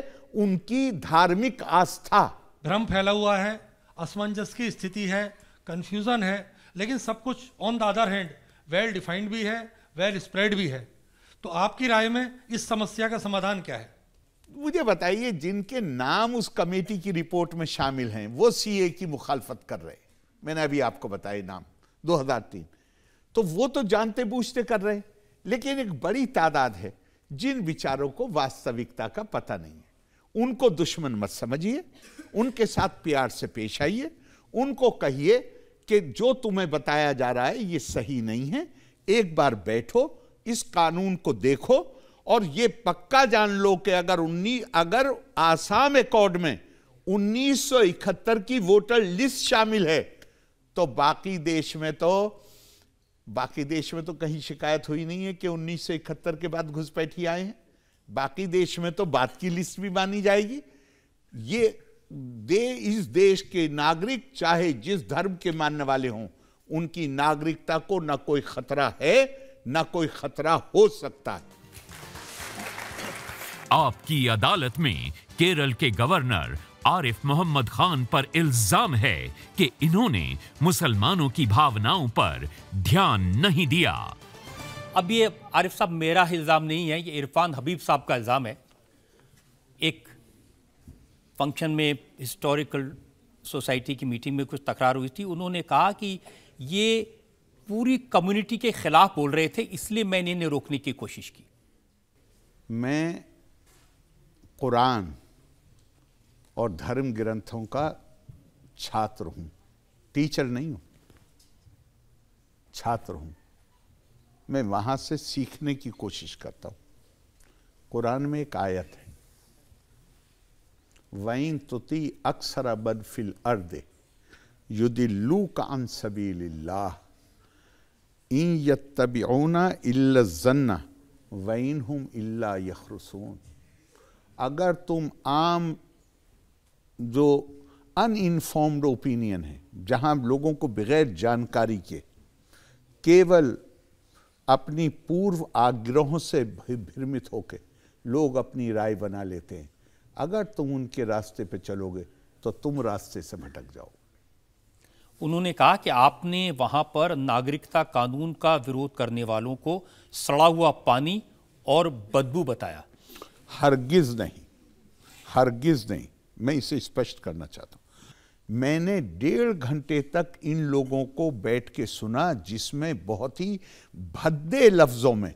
उनकी धार्मिक आस्था भ्रम फैला हुआ है असमंजस की स्थिति है कंफ्यूजन है लेकिन सब कुछ on the other hand well defined भी है वेल स्प्रेड भी है तो आपकी राय में इस समस्या का समाधान क्या है मुझे बताइए जिनके नाम उस कमेटी की रिपोर्ट में शामिल हैं वो सीए की मुखालफत कर रहे मैंने अभी आपको बताया नाम 2003 तो वो तो जानते बूझते कर रहे लेकिन एक बड़ी तादाद है जिन विचारों को वास्तविकता का पता नहीं है उनको दुश्मन मत समझिए उनके साथ प्यार से पेश आइए उनको कहिए कि जो तुम्हें बताया जा रहा है ये सही नहीं है एक बार बैठो इस कानून को देखो और ये पक्का जान लो कि अगर उन्नीस अगर आसाम अकॉर्ड में 1971 की वोटर लिस्ट शामिल है तो बाकी देश में तो बाकी देश में तो कहीं शिकायत हुई नहीं है कि उन्नीस के बाद घुसपैठी आए हैं बाकी देश में तो बात की लिस्ट भी मानी जाएगी ये दे इस देश के नागरिक चाहे जिस धर्म के मानने वाले हों उनकी नागरिकता को ना कोई खतरा है ना कोई खतरा हो सकता है आपकी अदालत में केरल के गवर्नर आरिफ मोहम्मद खान पर इल्जाम है कि इन्होंने मुसलमानों की भावनाओं पर ध्यान नहीं दिया अब ये आरिफ साहब मेरा इल्ज़ाम नहीं है ये इरफान हबीब साहब का इल्ज़ाम है एक फंक्शन में हिस्टोरिकल सोसाइटी की मीटिंग में कुछ तकरार हुई थी उन्होंने कहा कि ये पूरी कम्युनिटी के खिलाफ बोल रहे थे इसलिए मैंने इन्हें रोकने की कोशिश की मैं कुरान और धर्म ग्रंथों का छात्र हूं टीचर नहीं हूं छात्र हूं मैं वहां से सीखने की कोशिश करता हूं कुरान में एक आयत है वहीं तुति अक्सर बद फिल अर्दे युदिल्लूक अन सबीलिल्लाह इन हम इला यखरसून अगर तुम आम जो अनइनफॉर्म्ड ओपिनियन है जहां लोगों को बगैर जानकारी के केवल अपनी पूर्व आग्रहों से भ्रमित होकर लोग अपनी राय बना लेते हैं अगर तुम उनके रास्ते पे चलोगे तो तुम रास्ते से भटक जाओ उन्होंने कहा कि आपने वहां पर नागरिकता कानून का विरोध करने वालों को सड़ा हुआ पानी और बदबू बताया हरगिज नहीं हरगिज नहीं मैं इसे स्पष्ट करना चाहता हूं मैंने डेढ़ घंटे तक इन लोगों को बैठ के सुना जिसमें बहुत ही भद्दे लफ्जों में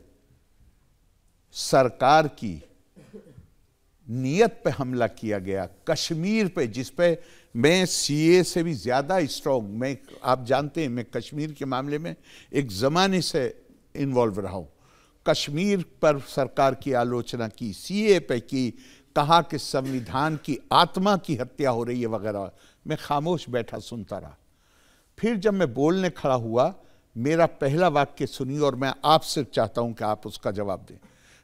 सरकार की नीयत पे हमला किया गया कश्मीर पे जिस पे मैं सीए से भी ज़्यादा स्ट्रॉन्ग मैं आप जानते हैं मैं कश्मीर के मामले में एक ज़माने से इन्वॉल्व रहा हूँ कश्मीर पर सरकार की आलोचना की सीए पे की कहा कि संविधान की आत्मा की हत्या हो रही है वगैरह मैं खामोश बैठा सुनता रहा फिर जब मैं बोलने खड़ा हुआ मेरा पहला वाक्य सुनिए और मैं आपसे चाहता हूं कि आप उसका जवाब दें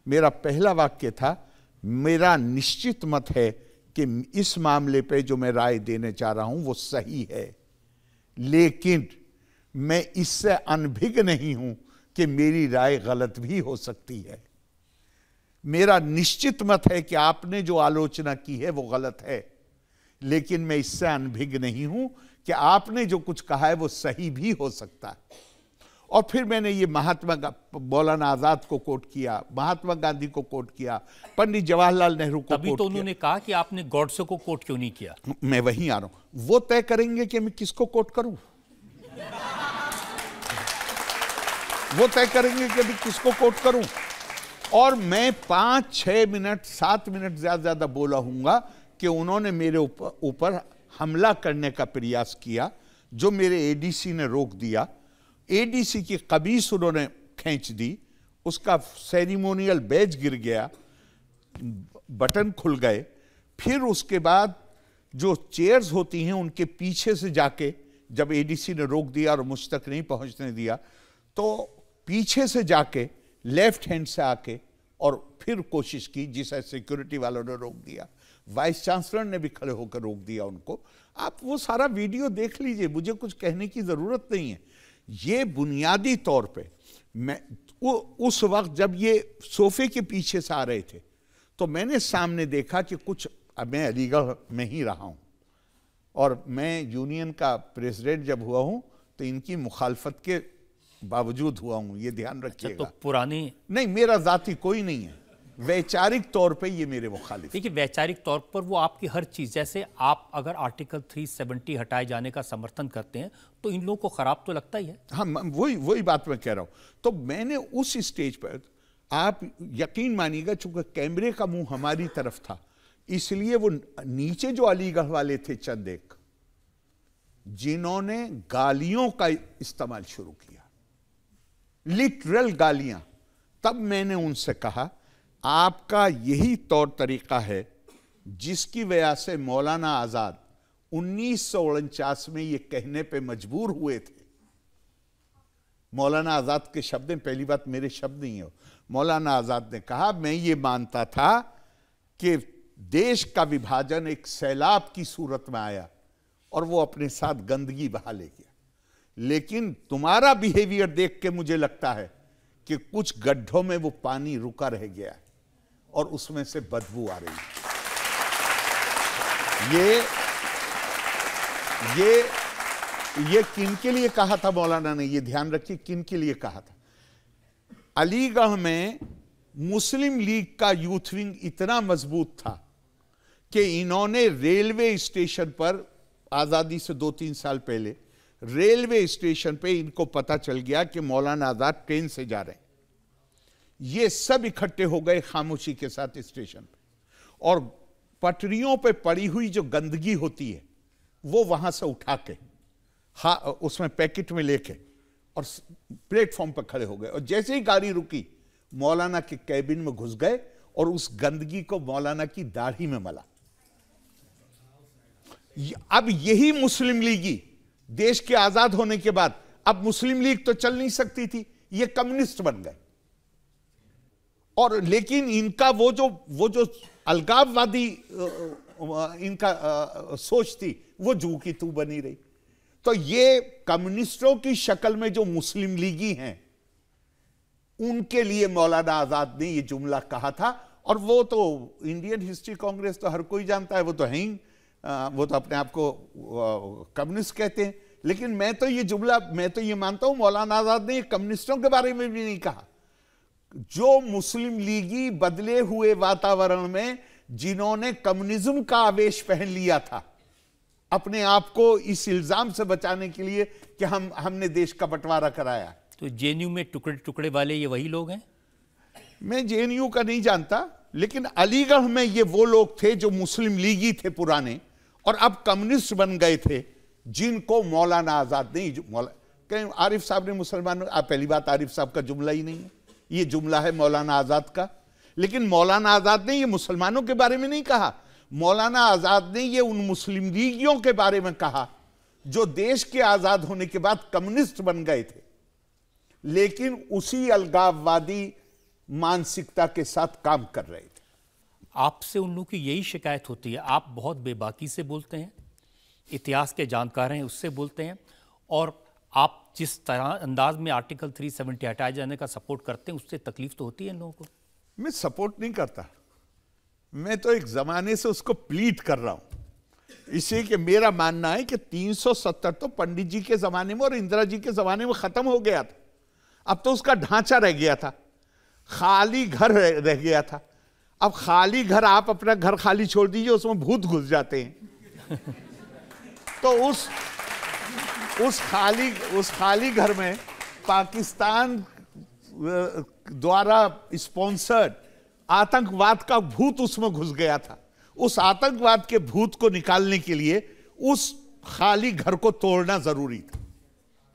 मेरा पहला वाक्य था मेरा निश्चित मत है कि इस मामले पे जो मैं राय देने चाह रहा हूं वो सही है लेकिन मैं इससे अनभिग नहीं हूं कि मेरी राय गलत भी हो सकती है मेरा निश्चित मत है कि आपने जो आलोचना की है वो गलत है लेकिन मैं इससे अनभिज्ञ नहीं हूं कि आपने जो कुछ कहा है वो सही भी हो सकता है और फिर मैंने ये महात्मा मौलाना आजाद को कोट किया महात्मा गांधी को कोट किया पंडित जवाहरलाल नेहरू को तभी तो उन्होंने कहा कि आपने गौडसे को कोट क्यों नहीं किया मैं वहीं आ रहा हूं वो तय करेंगे कि मैं किसको कोट करूं वो तय करेंगे कि अभी किसको कोट करूं और मैं पांच छह मिनट सात मिनट ज्यादा ज्यादा बोला हूंगा कि उन्होंने मेरे ऊपर हमला करने का प्रयास किया जो मेरे एडीसी ने रोक दिया एडीसी की कबीस उन्होंने खींच दी उसका सेरिमोनियल बैज गिर गया बटन खुल गए फिर उसके बाद जो चेयर्स होती हैं उनके पीछे से जाके जब एडीसी ने रोक दिया और मुझ तक नहीं पहुंचने दिया तो पीछे से जाके लेफ्ट हैंड से आके और फिर कोशिश की जिसे सिक्योरिटी वालों ने रोक दिया वाइस चांसलर ने भी खड़े होकर रोक दिया उनको आप वो सारा वीडियो देख लीजिए मुझे कुछ कहने की ज़रूरत नहीं है ये बुनियादी तौर पे मैं उस वक्त जब ये सोफे के पीछे से आ रहे थे तो मैंने सामने देखा कि कुछ मैं अलीगढ़ में ही रहा हूँ और मैं यूनियन का प्रेसिडेंट जब हुआ हूँ तो इनकी मुखालफत के बावजूद हुआ हूँ ये ध्यान रखिएगा अच्छा, तो पुरानी नहीं मेरा जाति कोई नहीं है वैचारिक तौर पे ये मेरे मुखालिफ देखिए वैचारिक तौर पर वो आपकी हर चीज़ जैसे आप अगर आर्टिकल 370 हटाए जाने का समर्थन करते हैं तो इन लोगों को ख़राब तो लगता ही है हाँ वही वही बात मैं कह रहा हूं तो मैंने उस स्टेज पर आप यकीन मानिएगा चूंकि कैमरे का मुंह हमारी तरफ था इसलिए वो नीचे जो अलीगढ़ वाले थे चंद एक जिन्होंने गालियों का इस्तेमाल शुरू किया लिटरल गालियां तब मैंने उनसे कहा आपका यही तौर तरीका है जिसकी वजह से मौलाना आज़ाद उन्नीस में ये कहने पे मजबूर हुए थे मौलाना आज़ाद के शब्द पहली बात मेरे शब्द नहीं हो मौलाना आज़ाद ने कहा मैं ये मानता था कि देश का विभाजन एक सैलाब की सूरत में आया और वो अपने साथ गंदगी बहा ले गया लेकिन तुम्हारा बिहेवियर देख के मुझे लगता है कि कुछ गड्ढों में वो पानी रुका रह गया है और उसमें से बदबू आ रही ये ये ये किन के लिए कहा था मौलाना ने ये ध्यान रखिए किन के लिए कहा था अलीगढ़ में मुस्लिम लीग का यूथ विंग इतना मजबूत था कि इन्होंने रेलवे स्टेशन पर आज़ादी से दो तीन साल पहले रेलवे स्टेशन पे इनको पता चल गया कि मौलाना आज़ाद ट्रेन से जा रहे हैं ये सब इकट्ठे हो गए खामोशी के साथ स्टेशन पर और पटरियों पे पड़ी हुई जो गंदगी होती है वो वहां से उठा के हा उसमें पैकेट में लेके और प्लेटफॉर्म पर खड़े हो गए और जैसे ही गाड़ी रुकी मौलाना के कैबिन में घुस गए और उस गंदगी को मौलाना की दाढ़ी में मला अब यही मुस्लिम लीगी देश के आजाद होने के बाद अब मुस्लिम लीग तो चल नहीं सकती थी ये कम्युनिस्ट बन गए और लेकिन इनका वो जो वो जो अलगाववादी इनका सोच थी वो जू की तू बनी रही तो ये कम्युनिस्टों की शक्ल में जो मुस्लिम लीगी हैं उनके लिए मौलाना आजाद ने ये जुमला कहा था और वो तो इंडियन हिस्ट्री कांग्रेस तो हर कोई जानता है वो तो है ही वो तो अपने आप को कम्युनिस्ट कहते हैं लेकिन मैं तो ये जुमला मैं तो ये मानता हूं मौलाना आजाद ने कम्युनिस्टों के बारे में भी नहीं कहा जो मुस्लिम लीगी बदले हुए वातावरण में जिन्होंने कम्युनिज्म का आवेश पहन लिया था अपने आप को इस इल्जाम से बचाने के लिए कि हम हमने देश का बंटवारा कराया तो जेएनयू में टुकड़े टुकड़े वाले ये वही लोग हैं मैं जेएनयू का नहीं जानता लेकिन अलीगढ़ में ये वो लोग थे जो मुस्लिम लीगी थे पुराने और अब कम्युनिस्ट बन गए थे जिनको मौलाना आजाद नहीं मौला कहीं आरिफ साहब ने मुसलमान पहली बात आरिफ साहब का जुमला ही नहीं है ये जुमला है मौलाना आज़ाद का लेकिन मौलाना आज़ाद ने ये मुसलमानों के बारे में नहीं कहा मौलाना आज़ाद ने ये उन मुस्लिम लीगियों के बारे में कहा जो देश के आज़ाद होने के बाद कम्युनिस्ट बन गए थे लेकिन उसी अलगाववादी मानसिकता के साथ काम कर रहे थे आपसे उन लोगों की यही शिकायत होती है आप बहुत बेबाकी से बोलते हैं इतिहास के जानकार हैं उससे बोलते हैं और आप जिस तरह अंदाज में आर्टिकल 370 हटाए जाने का सपोर्ट करते हैं उससे तकलीफ तो होती है इन लोगों को मैं सपोर्ट नहीं करता मैं तो एक जमाने से उसको प्लीट कर रहा हूं इसी के मेरा मानना है कि 370 तो पंडित जी के जमाने में और इंदिरा जी के जमाने में खत्म हो गया था अब तो उसका ढांचा रह गया था खाली घर रह गया था अब खाली घर आप अपना घर खाली छोड़ दीजिए उसमें भूत घुस जाते हैं तो उस उस खाली उस खाली घर में पाकिस्तान द्वारा स्पॉन्सर्ड आतंकवाद का भूत उसमें घुस गया था उस आतंकवाद के भूत को निकालने के लिए उस खाली घर को तोड़ना जरूरी था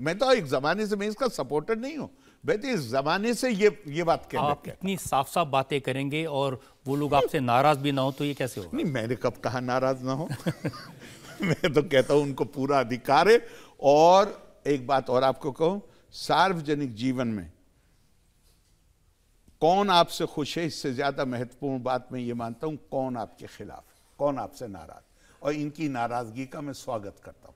मैं तो एक जमाने से मैं इसका सपोर्टर नहीं हूं बेटे तो इस जमाने से ये ये बात कह आप इतनी साफ साफ बातें करेंगे और वो लोग आपसे नाराज भी ना हो तो ये कैसे हो नहीं मैंने कब कहा नाराज ना हो मैं तो कहता हूं उनको पूरा अधिकार है और एक बात और आपको कहूं सार्वजनिक जीवन में कौन आपसे खुश है इससे ज्यादा महत्वपूर्ण बात मैं ये मानता हूं कौन आपके खिलाफ कौन आपसे नाराज और इनकी नाराजगी का मैं स्वागत करता हूं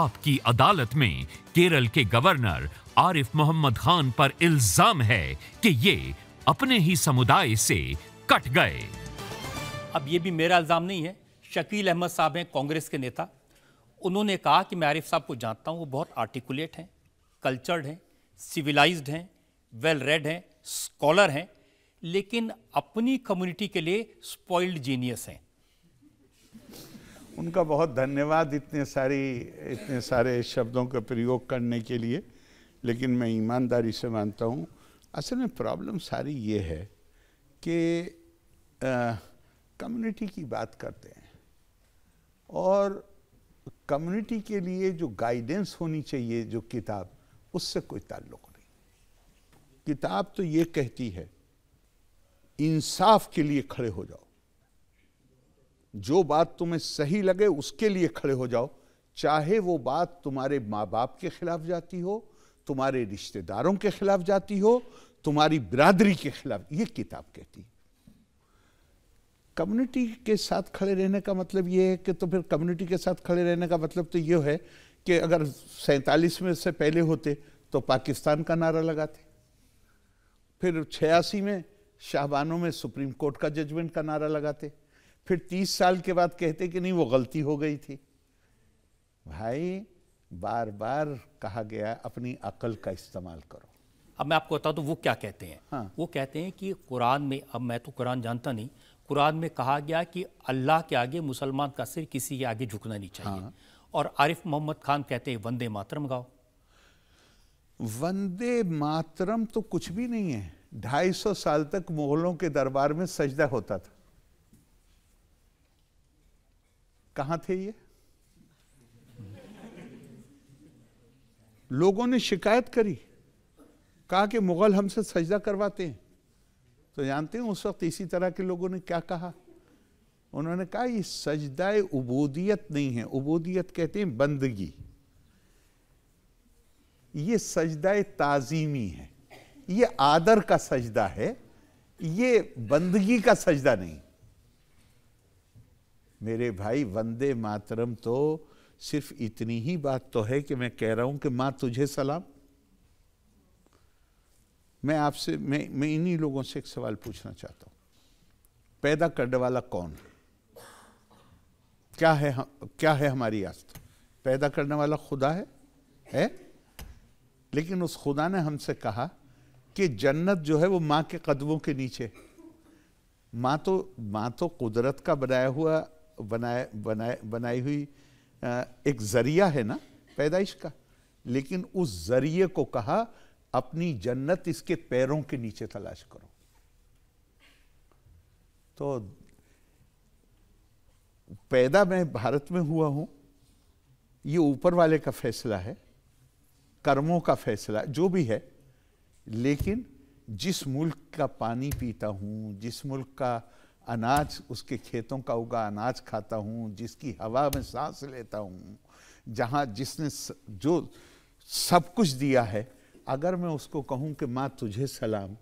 आपकी अदालत में केरल के गवर्नर आरिफ मोहम्मद खान पर इल्जाम है कि ये अपने ही समुदाय से कट गए अब ये भी मेरा इल्जाम नहीं है शकील अहमद साहब हैं कांग्रेस के नेता उन्होंने कहा कि मैं आरिफ साहब को जानता हूँ वो बहुत आर्टिकुलेट हैं कल्चर्ड हैं सिविलाइज्ड हैं वेल रेड हैं स्कॉलर हैं लेकिन अपनी कम्युनिटी के लिए स्पॉइल्ड जीनियस हैं उनका बहुत धन्यवाद इतने सारी इतने सारे शब्दों का प्रयोग करने के लिए लेकिन मैं ईमानदारी से मानता हूँ असल में प्रॉब्लम सारी ये है कि कम्युनिटी की बात करते हैं और कम्युनिटी के लिए जो गाइडेंस होनी चाहिए जो किताब उससे कोई ताल्लुक नहीं किताब तो ये कहती है इंसाफ के लिए खड़े हो जाओ जो बात तुम्हें सही लगे उसके लिए खड़े हो जाओ चाहे वो बात तुम्हारे माँ बाप के खिलाफ जाती हो तुम्हारे रिश्तेदारों के खिलाफ जाती हो तुम्हारी बिरादरी के खिलाफ ये किताब कहती है कम्युनिटी के साथ खड़े रहने का मतलब ये है कि तो फिर कम्युनिटी के साथ खड़े रहने का मतलब तो ये है कि अगर सैंतालीस में से पहले होते तो पाकिस्तान का नारा लगाते फिर छियासी में शाहबानों में सुप्रीम कोर्ट का जजमेंट का नारा लगाते फिर तीस साल के बाद कहते कि नहीं वो गलती हो गई थी भाई बार बार कहा गया अपनी अकल का इस्तेमाल करो अब मैं आपको बता दूं तो वो क्या कहते हैं हाँ। वो कहते हैं कि कुरान में अब मैं तो कुरान जानता नहीं कुरान में कहा गया कि अल्लाह के आगे मुसलमान का सिर किसी के आगे झुकना नहीं चाहिए हाँ। और आरिफ मोहम्मद खान कहते हैं वंदे मातरम गाओ वंदे मातरम तो कुछ भी नहीं है ढाई सौ साल तक मुगलों के दरबार में सजदा होता था कहां थे ये लोगों ने शिकायत करी कहा कि मुगल हमसे सजदा करवाते हैं तो जानते हैं उस वक्त इसी तरह के लोगों ने क्या कहा उन्होंने कहा ये सजदाए उबूदियत नहीं है उबूदियत कहते हैं बंदगी ये सजदाए ताजीमी है ये आदर का सजदा है ये बंदगी का सजदा नहीं मेरे भाई वंदे मातरम तो सिर्फ इतनी ही बात तो है कि मैं कह रहा हूं कि मां तुझे सलाम मैं आपसे मैं मैं इन्हीं लोगों से एक सवाल पूछना चाहता हूँ पैदा करने वाला कौन क्या है हम क्या है हमारी आस्था पैदा करने वाला खुदा है है लेकिन उस खुदा ने हमसे कहा कि जन्नत जो है वो माँ के कदमों के नीचे माँ तो माँ तो कुदरत का बनाया हुआ बनाए बनाए बनाई हुई एक जरिया है ना पैदाइश का लेकिन उस जरिए को कहा अपनी जन्नत इसके पैरों के नीचे तलाश करो तो पैदा मैं भारत में हुआ हूं ये ऊपर वाले का फैसला है कर्मों का फैसला जो भी है लेकिन जिस मुल्क का पानी पीता हूं जिस मुल्क का अनाज उसके खेतों का उगा अनाज खाता हूं जिसकी हवा में सांस लेता हूं जहां जिसने जो सब कुछ दिया है अगर मैं उसको कहूँ कि माँ तुझे सलाम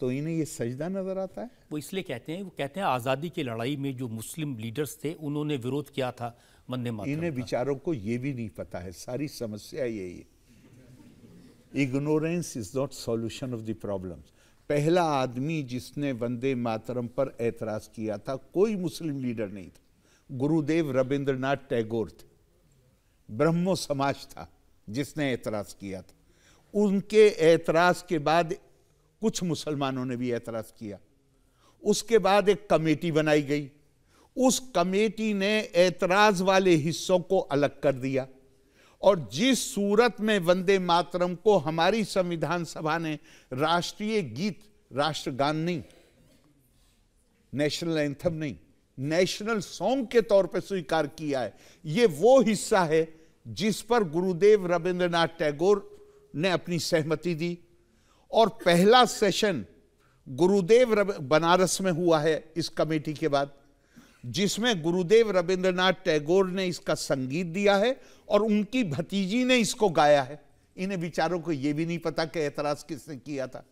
तो इन्हें ये सजदा नज़र आता है वो इसलिए कहते हैं वो कहते हैं आज़ादी की लड़ाई में जो मुस्लिम लीडर्स थे उन्होंने विरोध किया था वंदे मातरम इन्हें विचारों को ये भी नहीं पता है सारी समस्या यही है ignorance is not solution of the problems पहला आदमी जिसने वंदे मातरम पर एतराज़ किया था कोई मुस्लिम लीडर नहीं था गुरुदेव रविंद्रनाथ टैगोर थे ब्रह्मो समाज था जिसने एतराज़ किया था उनके एतराज़ के बाद कुछ मुसलमानों ने भी एतराज़ किया उसके बाद एक कमेटी बनाई गई उस कमेटी ने एतराज़ वाले हिस्सों को अलग कर दिया और जिस सूरत में वंदे मातरम को हमारी संविधान सभा ने राष्ट्रीय गीत राष्ट्रगान नहीं नेशनल एंथम नहीं नेशनल सॉन्ग के तौर पर स्वीकार किया है ये वो हिस्सा है जिस पर गुरुदेव रविंद्रनाथ टैगोर ने अपनी सहमति दी और पहला सेशन गुरुदेव बनारस में हुआ है इस कमेटी के बाद जिसमें गुरुदेव रविंद्रनाथ टैगोर ने इसका संगीत दिया है और उनकी भतीजी ने इसको गाया है इन्हें विचारों को यह भी नहीं पता कि एतराज किसने किया था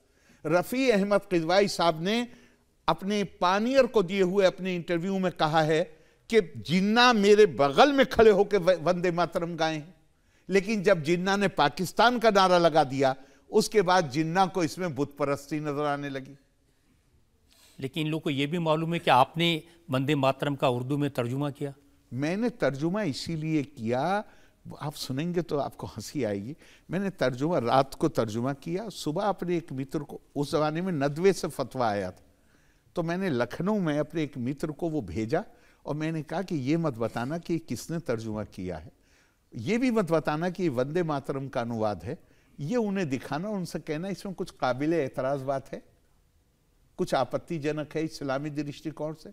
रफ़ी अहमद किदवाई साहब ने अपने पानियर को दिए हुए अपने इंटरव्यू में कहा है कि जिन्ना मेरे बगल में खड़े होकर वंदे मातरम गाए हैं लेकिन जब जिन्ना ने पाकिस्तान का नारा लगा दिया उसके बाद जिन्ना को इसमें बुतपरस्ती नजर आने लगी लेकिन इन लोग को यह भी मालूम है कि आपने वंदे मातरम का उर्दू में तर्जुमा किया मैंने तर्जुमा इसीलिए किया आप सुनेंगे तो आपको हंसी आएगी मैंने तर्जुमा रात को तर्जुमा किया सुबह अपने एक मित्र को उस ज़माने में नदवे से फतवा आया था तो मैंने लखनऊ में अपने एक मित्र को वो भेजा और मैंने कहा कि ये मत बताना कि किसने तर्जुमा किया है ये भी मत बताना कि वंदे मातरम का अनुवाद है ये उन्हें दिखाना उनसे कहना इसमें कुछ काबिल एतराज बात है कुछ आपत्तिजनक है इस्लामी दृष्टिकोण से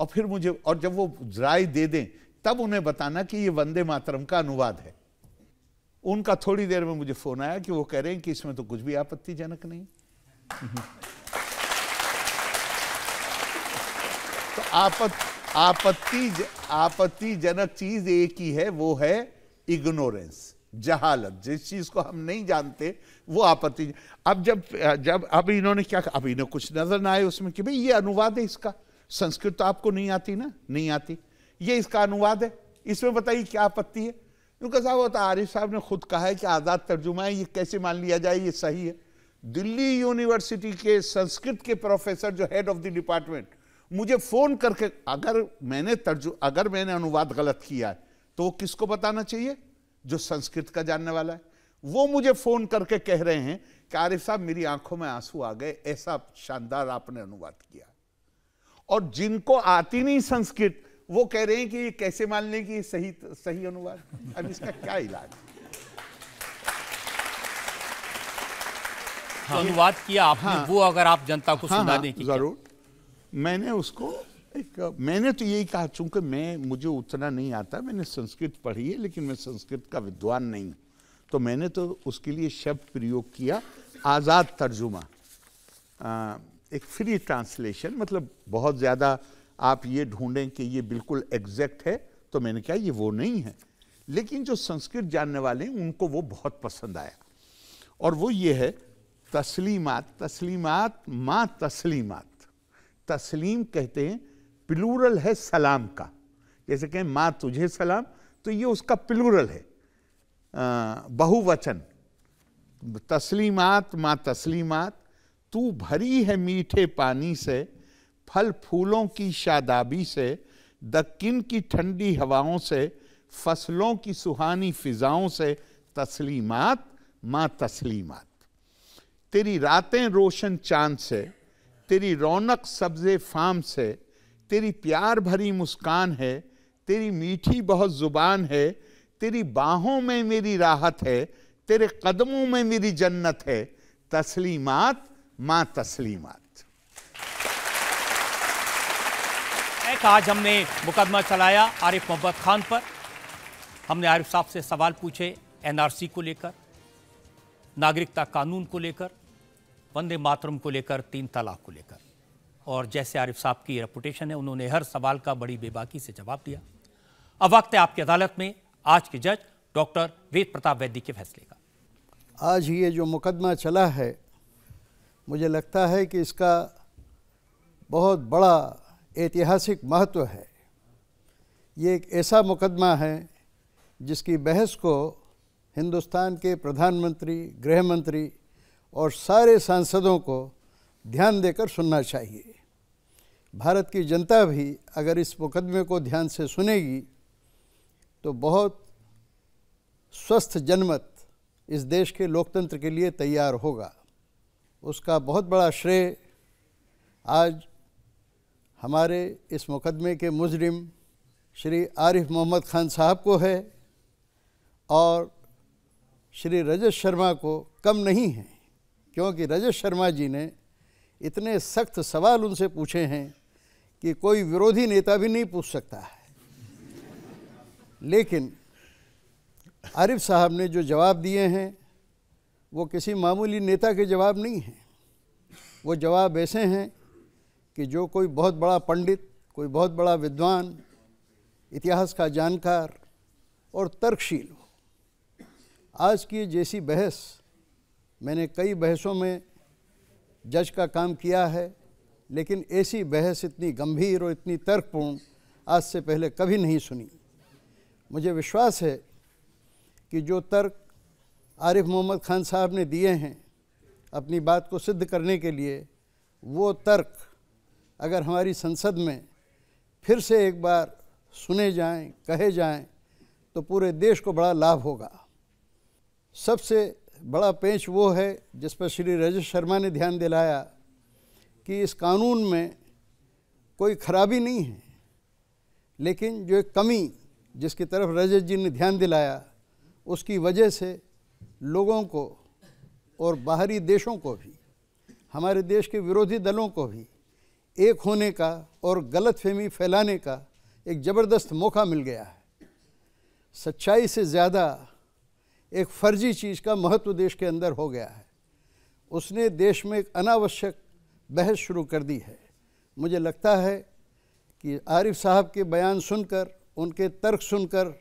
और फिर मुझे और जब वो राय दे दें तब उन्हें बताना कि ये वंदे मातरम का अनुवाद है उनका थोड़ी देर में मुझे फोन आया कि वो कह रहे हैं कि इसमें तो कुछ भी आपत्तिजनक नहीं तो आपत्ति आपत्ति आपत्तिजनक चीज एक ही है वो है इग्नोरेंस जहालत जिस चीज को हम नहीं जानते वो आपत्ति अब जब जब अब इन्होंने क्या अब इन्हें कुछ नजर ना आए उसमें कि भाई ये अनुवाद है इसका संस्कृत तो आपको नहीं आती ना नहीं आती ये इसका अनुवाद है इसमें बताइए क्या आपत्ति है उनका साहब होता आरिफ साहब ने खुद कहा है कि आज़ाद तर्जुमा है ये कैसे मान लिया जाए ये सही है दिल्ली यूनिवर्सिटी के संस्कृत के प्रोफेसर जो हेड ऑफ द डिपार्टमेंट मुझे फोन करके अगर मैंने तर्जु अगर मैंने अनुवाद गलत किया है तो वो किसको बताना चाहिए जो संस्कृत का जानने वाला है वो मुझे फोन करके कह रहे हैं कि आरिफ साहब मेरी आंखों में आंसू आ गए ऐसा शानदार आपने अनुवाद किया और जिनको आती नहीं संस्कृत वो कह रहे हैं कि ये कैसे मान लें कि ये सही सही अनुवाद अब इसका क्या इलाज हाँ, अनुवाद किया आपने हाँ, वो अगर आप जनता को हाँ, सुना हाँ, की जरूर मैंने उसको एक मैंने तो यही कहा चूंकि मैं मुझे उतना नहीं आता मैंने संस्कृत पढ़ी है लेकिन मैं संस्कृत का विद्वान नहीं हूँ तो मैंने तो उसके लिए शब्द प्रयोग किया आज़ाद तर्जुमा आ, एक फ्री ट्रांसलेशन मतलब बहुत ज़्यादा आप ये ढूंढें कि ये बिल्कुल एग्जैक्ट है तो मैंने कहा ये वो नहीं है लेकिन जो संस्कृत जानने वाले हैं उनको वो बहुत पसंद आया और वो ये है तस्लीमात तस्लीमात माँ तस्लीमात तस्लीम कहते हैं प्लूरल है सलाम का जैसे कहें माँ तुझे सलाम तो ये उसका प्लूरल है बहुवचन तस्लीमात माँ तस्लीमात तू भरी है मीठे पानी से फल फूलों की शादाबी से दक्किन की ठंडी हवाओं से फसलों की सुहानी फिजाओं से तस्लीमात माँ तस्लीमात तेरी रातें रोशन चांद से तेरी रौनक सब्जे फाम से तेरी प्यार भरी मुस्कान है तेरी मीठी बहुत ज़ुबान है तेरी बाहों में मेरी राहत है तेरे कदमों में मेरी जन्नत है तस्लीमात माँ तस्लीमात एक आज हमने मुकदमा चलाया आरिफ मोहम्मद खान पर हमने आरिफ साहब से सवाल पूछे एनआरसी को लेकर नागरिकता कानून को लेकर वंदे मातरम को लेकर तीन तलाक को लेकर और जैसे आरिफ साहब की रेपुटेशन है उन्होंने हर सवाल का बड़ी बेबाकी से जवाब दिया अब वक्त है आपकी अदालत में आज के जज डॉक्टर वेद प्रताप वैद्य के फैसले का आज ये जो मुकदमा चला है मुझे लगता है कि इसका बहुत बड़ा ऐतिहासिक महत्व है ये एक ऐसा मुकदमा है जिसकी बहस को हिंदुस्तान के प्रधानमंत्री गृह मंत्री और सारे सांसदों को ध्यान देकर सुनना चाहिए भारत की जनता भी अगर इस मुकदमे को ध्यान से सुनेगी तो बहुत स्वस्थ जनमत इस देश के लोकतंत्र के लिए तैयार होगा उसका बहुत बड़ा श्रेय आज हमारे इस मुकदमे के मुजरिम श्री आरिफ मोहम्मद खान साहब को है और श्री रजत शर्मा को कम नहीं है क्योंकि रजत शर्मा जी ने इतने सख्त सवाल उनसे पूछे हैं कि कोई विरोधी नेता भी नहीं पूछ सकता है लेकिन आरिफ साहब ने जो जवाब दिए हैं वो किसी मामूली नेता के जवाब नहीं हैं वो जवाब ऐसे हैं कि जो कोई बहुत बड़ा पंडित कोई बहुत बड़ा विद्वान इतिहास का जानकार और तर्कशील हो आज की जैसी बहस मैंने कई बहसों में जज का काम किया है लेकिन ऐसी बहस इतनी गंभीर और इतनी तर्कपूर्ण आज से पहले कभी नहीं सुनी मुझे विश्वास है कि जो तर्क आरिफ मोहम्मद खान साहब ने दिए हैं अपनी बात को सिद्ध करने के लिए वो तर्क अगर हमारी संसद में फिर से एक बार सुने जाएं, कहे जाएं, तो पूरे देश को बड़ा लाभ होगा सबसे बड़ा पेंच वो है जिस पर श्री रजत शर्मा ने ध्यान दिलाया कि इस कानून में कोई खराबी नहीं है लेकिन जो एक कमी जिसकी तरफ रजत जी ने ध्यान दिलाया उसकी वजह से लोगों को और बाहरी देशों को भी हमारे देश के विरोधी दलों को भी एक होने का और गलत फहमी फैलाने का एक ज़बरदस्त मौका मिल गया है सच्चाई से ज़्यादा एक फर्जी चीज़ का महत्व देश के अंदर हो गया है उसने देश में एक अनावश्यक बहस शुरू कर दी है मुझे लगता है कि आरिफ साहब के बयान सुनकर उनके तर्क सुनकर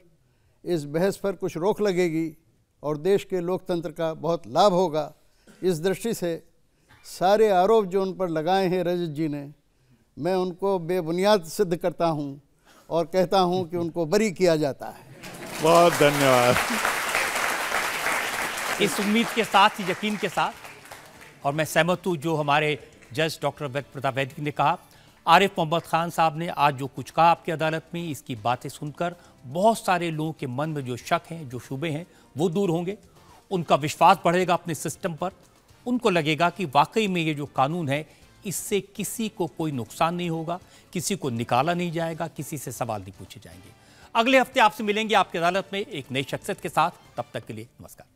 इस बहस पर कुछ रोक लगेगी और देश के लोकतंत्र का बहुत लाभ होगा इस दृष्टि से सारे आरोप जो उन पर लगाए हैं रजत जी ने मैं उनको बेबुनियाद सिद्ध करता हूँ और कहता हूँ कि उनको बरी किया जाता है बहुत धन्यवाद इस उम्मीद के साथ ही यकीन के साथ और मैं सहमत हूँ जो हमारे जज डॉक्टर प्रताप वैदिक ने कहा आरिफ मोहम्मद खान साहब ने आज जो कुछ कहा आपकी अदालत में इसकी बातें सुनकर बहुत सारे लोगों के मन में जो शक हैं जो शुबे हैं वो दूर होंगे उनका विश्वास बढ़ेगा अपने सिस्टम पर उनको लगेगा कि वाकई में ये जो कानून है इससे किसी को कोई नुकसान नहीं होगा किसी को निकाला नहीं जाएगा किसी से सवाल नहीं पूछे जाएंगे अगले हफ्ते आपसे मिलेंगे आपकी अदालत में एक नई शख्सियत के साथ तब तक के लिए नमस्कार